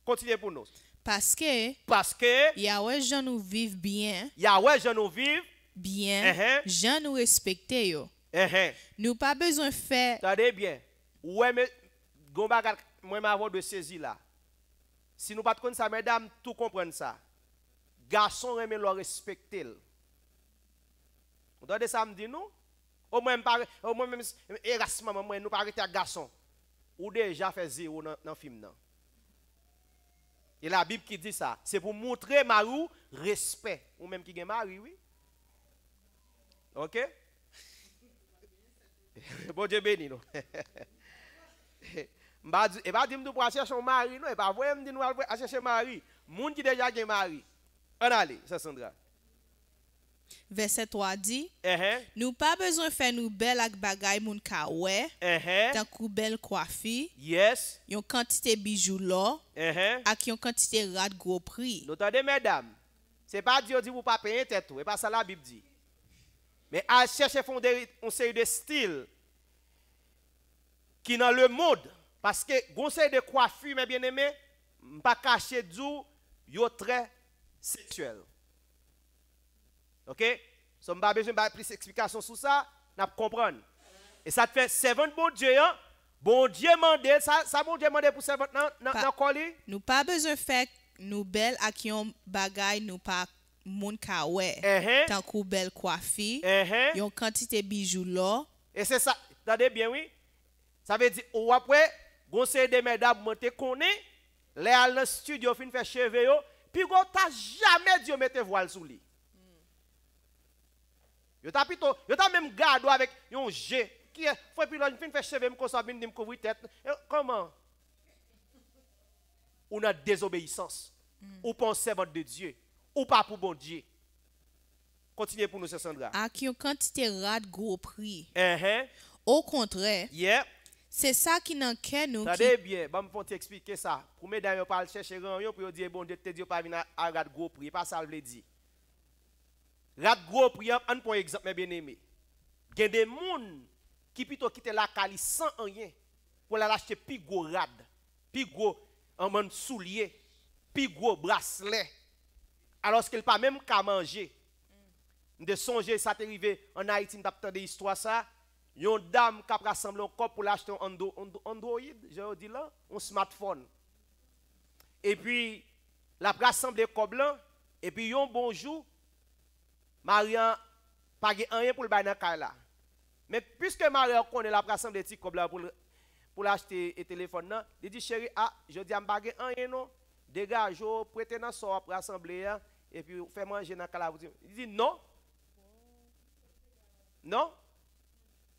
Continuez pour nous. Parce que Parce que Yahweh je nous vive bien. Yahweh je nous vive bien. Uh Je nous respecte yo. Uh nous pas besoin faire Attendez bien. Ouais mais gomba moi de saisir là. Si nous pas ça mesdames, tout comprendre ça garçon remet le respecter. Vous entendez ça, me dit non Au moins, au moins, même, Erasme, moi, nous pas de à garçon. Ou déjà fait zéro dans le film. non? Et la Bible qui dit ça, c'est pour montrer Marou respect. Ou même qui est mari, oui. Ok? bon Dieu béni non Et pas dire que nous chercher un mari, non, et pas dire que nous chercher un mari. monde qui déjà un mari. On ça Sandra. Verset 3 dit, Nous uh-huh. n'avons nous pas besoin de faire nous belles ak bagay moun ka wè, uh -huh. tan kou coiffure, yes. yon quantité bijoux là, uh -huh. ak yon quantité rat gros prix. Notade mesdames, c'est pas Dieu dit vous pas payer tête tout, et pas ça la Bible dit. Mais à chercher fonder un série de style qui dans le monde parce que conseil de coiffure mes bien-aimés, pas caché d'où yo très sexuel. OK Si on pas besoin de plus d'explications sur ça, on comprendre. Et ça te fait servant bon Dieu, hein? bon Dieu mandé, ça, ça bon Dieu mandé pour servant dans le Nous pas besoin faire nous belles à qui on bagaille nous pas moun ka ouais. Uh -huh. Tant qu'on belle coiffée, uh -huh. yon quantité bijoux là. Et c'est ça, attendez bien oui. Ça veut dire ou après, gonse de mesdames monte connaît, les al studio fin faire cheveux puis t'a jamais Dieu mettez voile sous lui. Yo t'a plutôt, yo t'a même gardé avec un G qui est faut puis là fin faire cheveux me ça me couvrir tête. Comment On a désobéissance. Mm. Ou penser votre de Dieu ou pas pour bon Dieu. Continuez pour nous, Sandra. À qui une quantité rare gros prix. Au contraire, yeah. C'est ça qui n'en que nous. bien, bah me faut t'expliquer ça. Pour mesdames, on parle chercher rien pour dire bon Dieu te dit pas venir à rat gros prix, pas ça veut dire. Rat gros prix, un point exemple mes bien-aimés. a des monde qui plutôt quitter la cali sans rien pour la acheter plus gros rad, plus gros en man soulier, plus gros bracelet. Alors qu'elle pas même qu'à manger. Mm. De songer ça t'est arrivé en Haïti, t'as des histoires ça une dame qui a rassemblé un corps pour l'acheter un Android, je dis là, un smartphone. Et puis, la rassemblé corps blanc, et puis un bonjour, Marian pas rien pour le nan dans la Mais puisque Marian connaît la rassemblé petit cobla pour pour l'acheter et téléphone là, il dit chérie, ah, je dis pas rien non, dégage, oh, prête dans sortir pour rassembler hein. et puis fais manger dans la Il dit non. Non.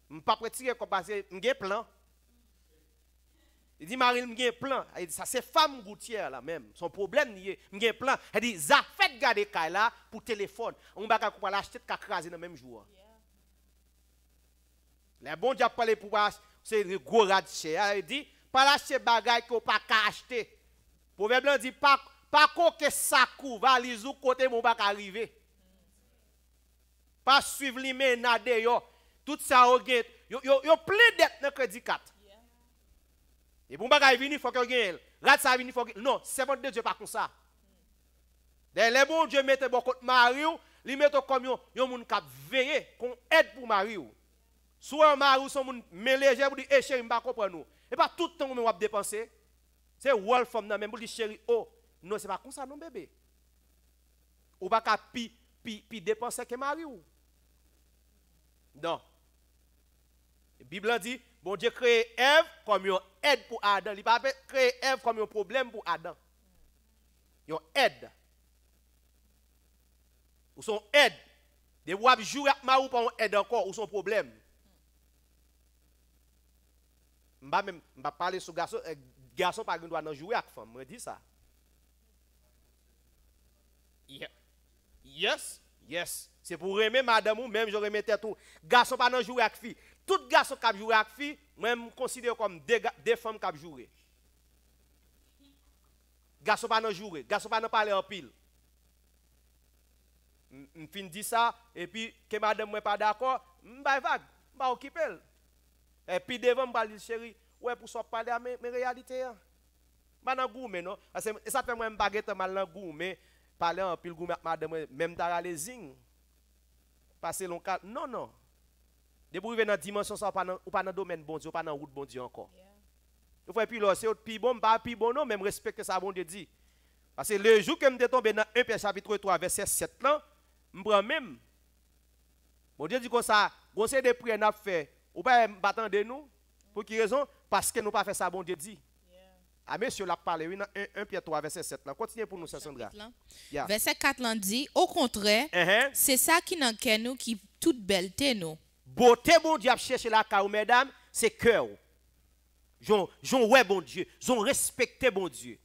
Je ne pas retirer parce que j'ai un plan. Il dit, Marie, j'ai un plan. Elle dit, ça c'est femme gouttière là même. Son problème, j'ai un plan. Elle dit, ça fait garder Kaila pour téléphone. On va pas l'acheter qu'à craser dans le même jour. Les bons diables parlé pour c'est le gros Elle Il dit, pas l'acheter bagaille qu'on pas acheter. Proverbe dit, pas pas que ça couvre, valise ou côté mon pas arriver. Pas suivre les ménades Tout sa bon non, mm. bon ou gen, yo pli det ne kredi kat. E pou mba gaye vini fok yo gen el. Rad sa vini fok gen el. Non, 72 je pa kon sa. Den le moun, je mette bo kote mariu, li mette kon yo, yo moun kap veye, kon et pou mariu. Sou an mariu, son moun meleje, moun di, e cheri mba kompran nou. E pa toutan moun wap depanse, se walfom nan men, moun di cheri o. Oh, non, se pa kon sa nou bebe. Ou baka pi, pi, pi depanse ke mariu. Donk. Bible dit, bon Dieu créé Ève comme une aide pour Adam. Il pas créer Ève comme un problème pour Adam. Une aide. Ou son aide. Des wap jouer ou pas aide encore, ou son problème. Je ne vais pas parler sur garçon, euh, garçon exemple doit jouer avec femme, je dis ça. Yes, yes. C'est pour aimer madame ou même je remets tout. Garçon pas non jouer avec fille. Tout gaso kap jure ak fi, mwen mwen konside yo kom de fom kap jure. Gaso pa nan jure, gaso pa nan pale an pil. M fin di sa, epi ke madem mwen pa dako, m bay vag, m bay o kipel. Epi devan m bali cheri, wè pou so pale an men realite ya. Man nan goume no, esate mwen m bagete man nan goume, pale an pil goume ak madem mwen, mwen mtara le zing. Pase lon kat, non non. Dès que vous dans la dimension, ça, ou pas dans le domaine bon Dieu, ou pas dans la route bon Dieu encore. Vous voyez, puis là, c'est autre plus bon, pas plus bon, non, même que ça, bon Dieu dit. Parce que le jour que je me tombé dans 1 Pierre chapitre 3, verset 7, là, je prends même. Bon Dieu dit comme ça, conseil de prière n'a fait, ou pas eh, de nous, pour quelle raison Parce que nous pas fait ça, bon Dieu dit. Ah, monsieur, l'a parlé, dans 1 Pierre 3, verset 7. Là. Continuez pour nous, Sassandra. Yeah. Verset 4 là dit, au contraire, uh-huh. c'est ça qui n'en nous qui toute belleté nous. Beauté, bon Dieu, cherché la caille, mesdames, c'est cœur. J'en ouais, bon Dieu. J'en respecté, bon Dieu.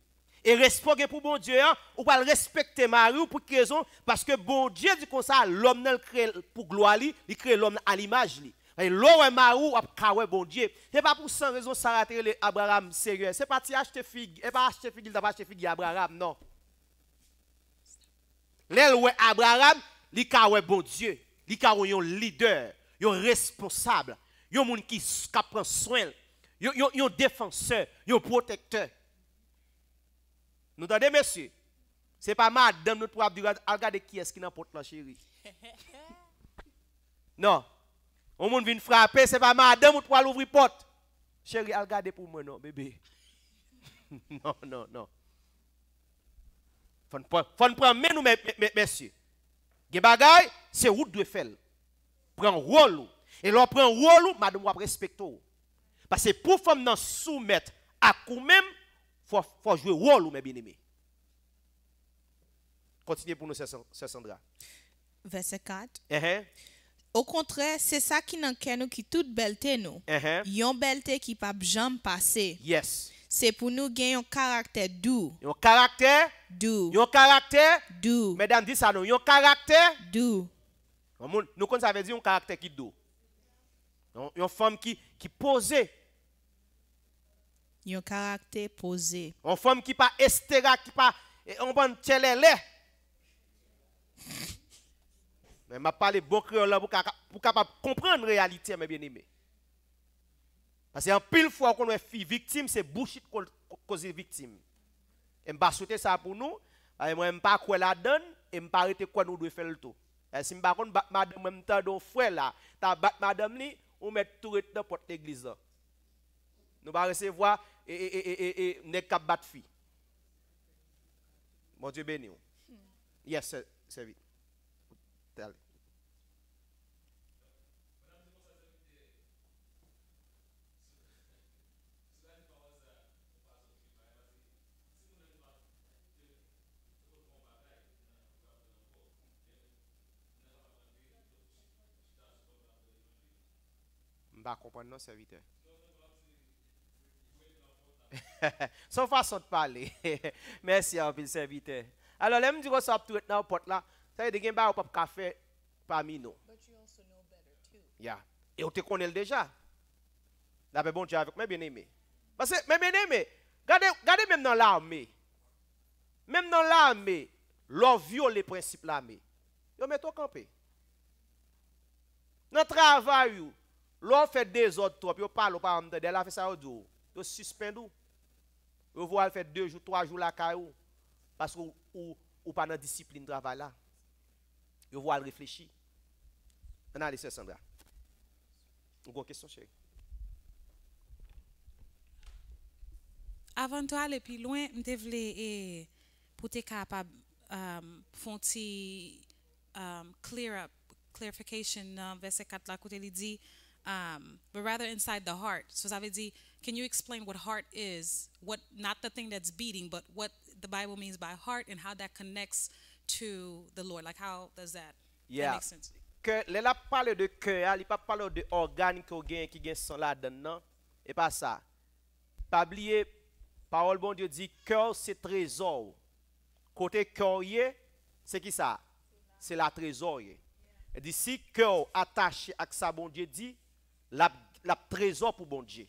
Et respecter pour bon Dieu, hein, ou pas respecter Marie, pour quelle raison Parce que bon Dieu dit comme ça, l'homme crée pour gloire, il crée l'homme à l'image. L'homme est hein, Marie, ou bon Dieu. Ce n'est pas pour sans raison a le Abraham sérieux. Ce n'est pas acheter figue, et pas acheter figue, il n'a pas acheté figue Abraham, non. L'homme Abraham, il est bon Dieu. Il est un leader yon responsable, yon moun ki kap prend soin, yon, a défenseur, yon protecteur. Nous entendez, monsieur? n'est pas madame nous pour dire, regardez qui est-ce qui n'a n'importe la chérie. <laughs> non. On vient frapper, n'est pas madame pouvons pour l'ouvrir porte. Chérie, regardez pour moi, non, bébé. <laughs> non, non, non. Faut prendre main nous, messieurs. Des c'est route de faire prend rôle. Et l'on prend rôle, madame, on respecte. Parce que pour femme dans soumettre à coup même, faut, faut jouer rôle, mes bien-aimés. Continuez pour nous, Sandra. Verset 4. Uh uh-huh. Au contraire, c'est ça qui qu'à nous qui toute belle nous. Uh -huh. Yon belleté qui pas jamais passé. Yes. C'est pour nous gagner un caractère doux. Un caractère doux. Un caractère doux. Mesdames, dites ça nous. Un caractère doux. Nous, comme ça veut dire un caractère qui d'eau. Une femme qui, qui posée. Une caractère posé. Une femme qui pas estéra, qui pas. Eh, on va tchelele. Mais m'a parlé bon créole pour pour capable comprendre la réalité mes bien-aimés. Parce qu'en pile fois qu'on est victime, c'est bullshit cause victime. Et m'a souhaiter ça pour nous, bah, moi m'a pas quoi la donne et pas arrêter quoi nous devons faire le tout. E si mba kon bat madem menmta do fwe la, ta bat madem li, ou met tou rete pot te glisa. Nou ba rese vwa, e, e, e, e, e, mne kap bat fi. Mwadje bon beni ou. Hmm. Yes, servit. ne pas comprendre nos serviteurs. <laughs> Son façon de parler. <laughs> Merci à vous, serviteur. Alors, là, me dis que ça tout dans porte là. Ça veut dire qu'il y a un café parmi nous. Yeah. Et on te connaît déjà. La bon Dieu avec mes bien-aimés. Parce que mes bien-aimés, regardez même dans l'armée. Même dans l'armée, l'on viole les principes de l'armée. Ils mettent au campé. Dans le travail, Lò fè dè zòt trop, yo pal ou pa an dè, dè la fè sa yo dò, yo suspendou. Yo vo al fè dè dè dè dè dè. Yo pal ou pa an dè dè dè. Yo pal ou pa an dè dè dè. Yo vo al reflechi. Nan alè sè Sandra. Ou gò kèstyon chè. Avant ou alè pi lwen, mte vle e pote kapab fonti clear up, clarification nan vè se kat la kote li di. um, but rather inside the heart. So ça veut dire, can you explain what heart is? What not the thing that's beating, but what the Bible means by heart and how that connects to the Lord. Like how does that? Yeah. That make sense? Que les la parle de cœur, il pas parle de organe qu'on gagne qui gagne son là dedans, et pas ça. Pas oublier, parole bon Dieu dit cœur c'est trésor. Côté cœur c'est qui ça? C'est la trésorerie. Yeah. Et dit cœur attaché à ça bon Dieu dit la, la trésor pour bon Dieu.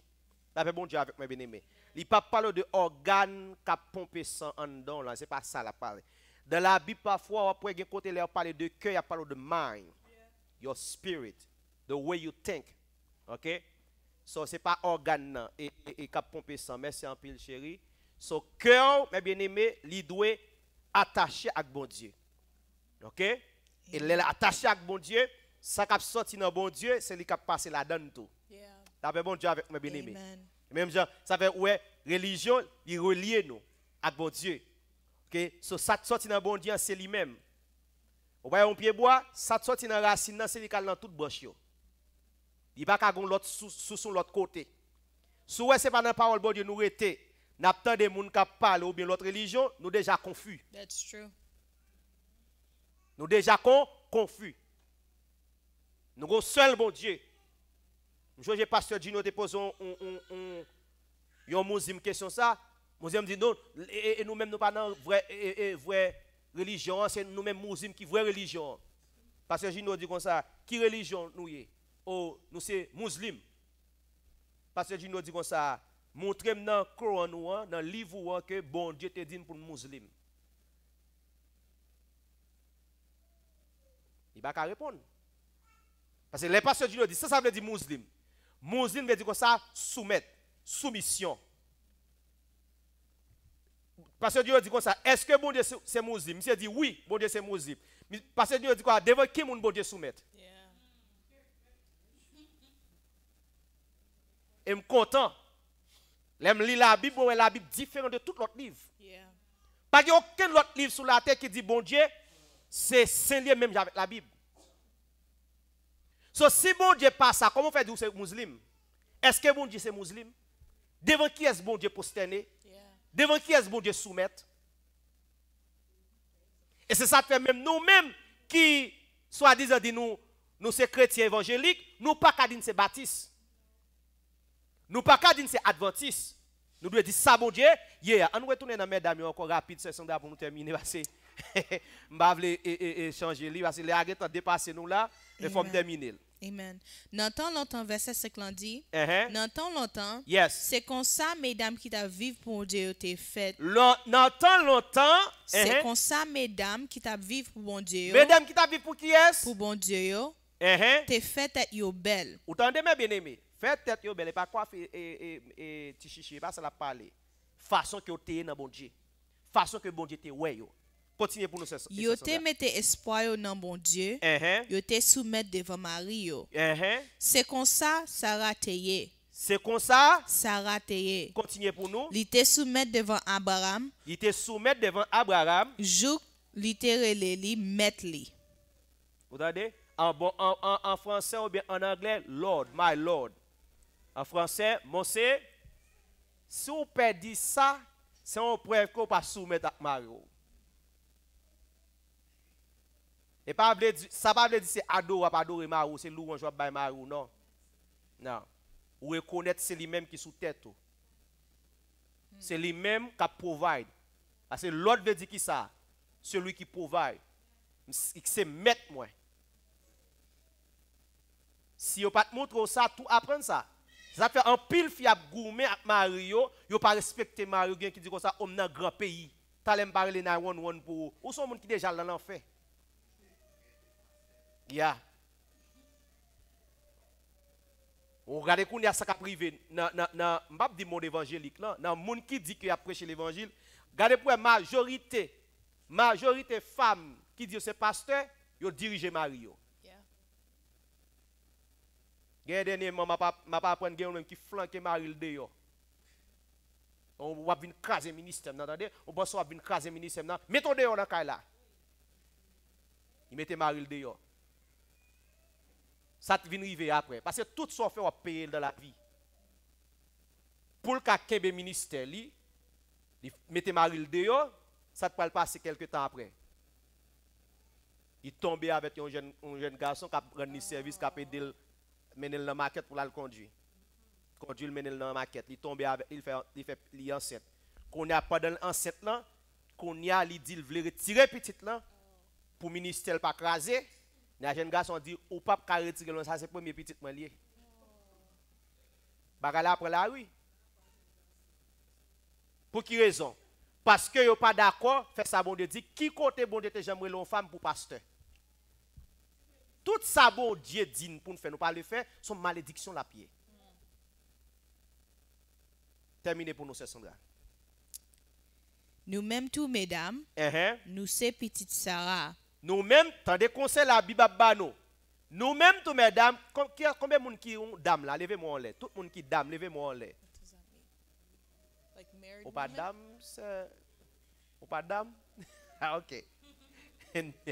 La bon Dieu avec mes bien-aimés. Il pas parle de organes qui pompe sang en dedans là, c'est pas ça la parole. Dans la Bible parfois on peut côté là parler de cœur, il parle de mind. Your spirit, the way you think. OK? So c'est pas organe et qui pompe sang. Merci en pile chérie. So cœur mes bien-aimés, il doit attaché à bon Dieu. OK? est attaché à bon Dieu, ça qui sorti dans bon Dieu, c'est lui qui passé la donne tout. Yeah. D'après bon Dieu avec mes bien-aimés. Même gens, ça fait ouais, religion, il relie nous à bon Dieu. OK, so, ça sorti dans bon Dieu, c'est lui-même. Vous voyez un pied bois, ça sorti dans racine, c'est lui qui dans tout branche yo. Il pas qu'à l'autre sous son l'autre côté. Si ouais, c'est pas dans la parole bon Dieu nous sommes N'a des gens qui parlent ou bien l'autre religion, nous déjà confus. That's true. Nous déjà con, confus. Nous avons seul bon Dieu. Je pasteur Dino, te pose un question ça. musulman dit non, et, nous-mêmes nous pas dans vraie religion, c'est nous-mêmes musulmans, qui vraie religion. Pasteur Gino dit comme ça, qui religion nous y Oh, nous sommes musulmans. Pasteur Gino dit comme ça, montrez-moi dans le courant, dans le livre que bon Dieu te dit pour les musulmans. Il va pas répondre. Parce que les pasteurs du disent, ça, ça veut dire musulman. Musulman veut dire comme ça, soumettre, soumission. Pasteur Dieu dit comme ça, est-ce que bon Dieu c'est musulman Monsieur dit oui, bon Dieu c'est musulman. Pasteur Dieu dit quoi Devant qui mon bon Dieu soumettre Et je suis content. Je lis la Bible, mais la Bible différente de tout l'autre livre. Yeah. n'y a aucun autre livre sur la terre qui dit bon Dieu, c'est Saint-Dieu même avec la Bible. So, si bon Dieu passe ça, comment fait-vous c'est musulman? Est-ce que bon Dieu c'est musulman? Devant qui est-ce bon Dieu prosterné? Devant qui est-ce bon Dieu soumettre? Et c'est ça que fait même nous-mêmes qui, soi-disant, nous, nous sommes chrétiens évangéliques, nous pas qu'à dire c'est baptistes. Nous pas qu'à dire c'est adventiste. Nous devons dire ça, bon Dieu. Yeah. On retourne dans mes dames encore rapide, c'est ça pour nous terminer. <laughs> je vais eh, eh, eh, changer, parce que les gens dépassé nous là. Il faut terminer. Amen. N'entends longtemps, verset 5 dit. Uh-huh. N'entends longtemps. Yes. C'est comme ça, mesdames, qui t'a vivre pour Dieu, t'es fait. N'entends longtemps. C'est uh-huh. comme ça, mesdames, qui t'a vivre pour bon Dieu. Mesdames qui t'a vivre pour qui est? Pour bon Dieu. Uh-huh. T'es fait tête yo belle. t'en entendez mes bien-aimés? Fait tête yo belle et pas quoi et et et, pas ça la parler. Façon que t'es dans bon Dieu. Façon que bon Dieu t'es ouais yo. Continuez pour nous. Yo te mette espoir dans bon Dieu. Uh -huh. Yo te devant Marie. Uh-huh. C'est comme ça, Sarah te C'est comme ça, Sarah raté. Continuez pour nous. Il te soumettre devant Abraham. Il te soumettre devant Abraham. Jouk littéralement met li. Vous En, français ou bien en anglais, Lord, my Lord. En français, monsieur, si vous peut ça, c'est on preuve qu'on pas soumettre à Marie. Et pas ça pas veut dire c'est adorer, pas adorer Maro, c'est louange, pas Marou, non. Non. Ou reconnaître c'est lui-même qui sous tête. Hmm. C'est lui-même qui provide. Parce que l'autre veut dire qui ça Celui qui provide. C'est mettre moi. Si vous pas montrer ça, tout apprendre ça. Ça fait un pile fiab gourmet avec Mario, yo pas respecté Mario qui dit comme ça, homme dans grand pays. Talem parler de one one pour. Ou son monde qui déjà dans l'enfer. Ou gade koun ya saka prive Nan mbap di moun evanjelik Nan moun ki di ki apreche l'evanjel Gade pou ya majorite Majorite fam Ki diyo se paste Yo dirije mari yo Gen dene mwen mwen pa apren gen mwen ki flanke mari yo Ou wap vin kaze minister Ou wap vin kaze minister Meton deyo nan kaj la Yimete mari yo ça te vient arriver après. Parce que tout ce qu'on fait, on paye dans la vie. Pour le cas le ministère, il mettait Marie dehors, ça te parle passer quelques temps après. Il tombait avec un jeune, garçon qui a pris service, qui a le mener dans la maquette pour la conduire. Conduire le menel dans la maquette. Il tombait avec, il fait, il fait, il n'y Qu'on a pas dans l'enceinte là, qu'on a, il dit, il voulait retirer petit là, pour ministère pas craser. Les jeunes garçons dit, ou pas qu'à retirer ça, c'est le premier petit lié. Bagala après la, oui. Pour qui raison? Parce que n'ont pas d'accord, fait ça bon Dieu dit, qui côté bon Dieu te j'aimerais l'on femme pour pasteur? Tout ça bon Dieu dit pour nous faire, nous pas le faire, son malédiction la pied. Terminé pour nous, c'est Sandra. nous même tous, mesdames, uh-huh. nous c'est petite Sarah. Nous-mêmes, tendez conseil la Bible bano. Nous-mêmes, tous mesdames, combien de monde qui ont dame là, levez-moi en l'air. Tout le monde qui dame, levez-moi en l'air. Ou pas dame, ou pas dame. Ah, ok. <laughs>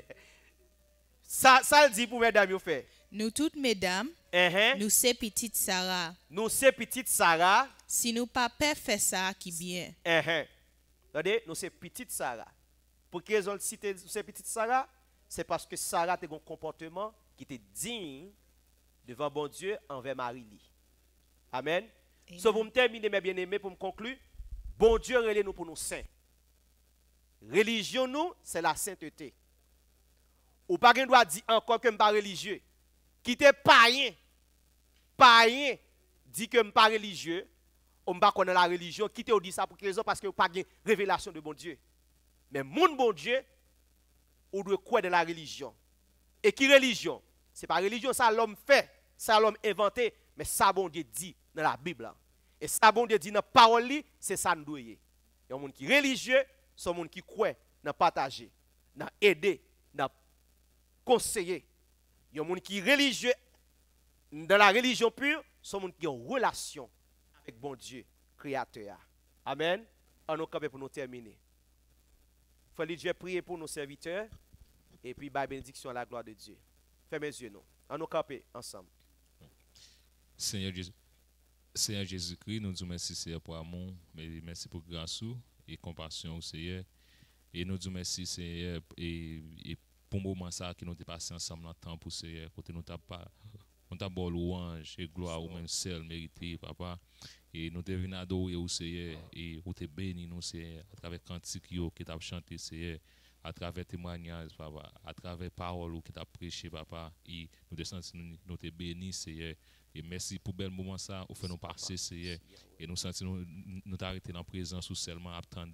ça, ça le dit pour mesdames, vous faites. Nous toutes mesdames, uh nous c'est petite Sarah. Nous c'est petite Sarah. Si nous pas fait ça qui bien. Uh -huh. Regardez, nous c'est petite Sarah. Pour qu'ils ont cité c'est petite Sarah? c'est parce que Sarah a un comportement qui était digne devant bon Dieu envers Marie. Amen. Amen. Si vous me terminez, mes bien-aimés, pour me conclure. Bon Dieu, relève nous pour nous saints. Religion, nous, c'est la sainteté. Ou pas qu'on doit dire encore que je pas religieux. était païen. Païen dit que je pas religieux. On ne connaît pas la religion. qui te dit ça pour quelle raison Parce que vous pas révélation de bon Dieu. Mais mon bon Dieu, ou de croire de la religion. Et qui religion C'est pas religion, ça l'homme fait, ça l'homme inventé, mais ça bon Dieu dit dans la Bible. Hein. Et ça bon Dieu dit dans la parole, c'est ça nous doit. Il y a un monde qui religieux, c'est des monde qui croit dans partager, dans aider, dans conseiller. Il y a un monde qui religieux, dans la religion pure, c'est des monde qui ont une relation avec bon Dieu, créateur. Amen. On nous pour nous terminer. Fallait Dieu prier pour nos serviteurs et puis bah bénédiction à la gloire de Dieu. Fermez les yeux, nous. En nous camper ensemble. Seigneur Jésus. Seigneur Jésus-Christ, nous disons merci Seigneur pour amour, mais merci pour grâce et compassion au Seigneur. Et nous disons merci Seigneur et, pour le moment ça qui nous est passé ensemble dans le temps pour Seigneur, côté nous t'a pas on t'a bon louange et gloire au même seul mérité papa. Et nous devons adorer au Seigneur et nous te oh bénir, nous, oh Seigneur, à travers cantique oh, que tu as chanté, Seigneur, à travers témoignage papa, à travers parole que tu as prêché, papa. Et nous te sentons, nous te bénis, Seigneur. Et merci pour bel moment ça, au fait nous passer, Seigneur. Et nous sentons, nous t'arrêter dans la présence ou seulement attendre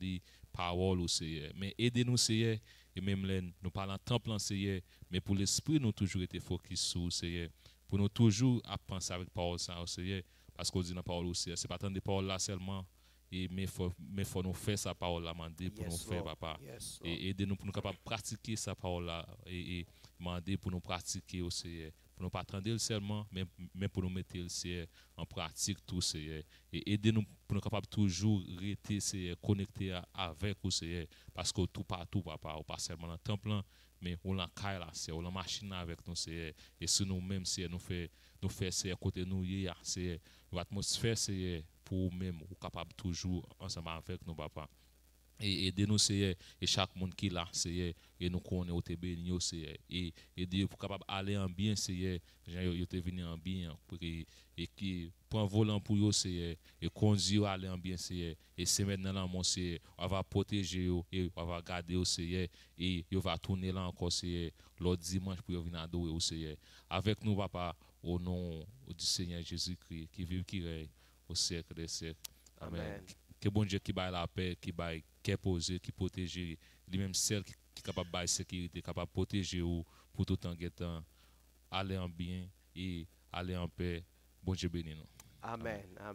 parole au Seigneur. Mais aidez-nous, Seigneur. Et même là, nous parlons temple, Seigneur. Mais pour l'esprit, nous toujours été focus sur, Seigneur. Pour nous toujours à penser avec parole, Seigneur. Parce qu'on dit dans la parole aussi, hein. c'est pas tant des paroles là seulement, et, mais il faut, mais faut nous faire sa parole là, demander pour nous faire, papa. et aider nous pour nous capables pratiquer sa parole là, et, demander pour nous pratiquer aussi, hein. pour nous pas attendre seulement, mais, mais pour nous mettre aussi en pratique tout, Seigneur. Et aider nous pour nous capables toujours rester, connectés avec vous, Parce que tout partout, papa, ou pas seulement dans le temple, hein, mais on l'a là, on la machine avec nous, c'est et si nous-mêmes, c'est nous fait nous fait c'est côté nous c'est L'atmosphère, c'est pour même mêmes capable toujours, ensemble avec nos papa Et aider nous, c'est et chaque monde qui est là, c'est et nous connaissons au béni c'est et aider pour capable aller en bien, c'est gens te venir en bien, et qui prend volant pour eux, c'est et conduire aller en bien, c'est et c'est maintenant là, mon c'est on va protéger eux, et on va garder au c'est et va tourner là encore, c'est l'autre dimanche pour venir adorer au c'est avec nous, papa. Au nom du Seigneur Jésus-Christ, qui vit qui règne au siècle des siècles. Amen. Que bon Dieu qui baille la paix, qui baille, qui est qui protège, lui-même celle qui, est capable de bailler sécurité, capable de protéger pour tout en temps, Aller en bien et aller en paix. Bon Dieu bénis nous. Amen. Amen.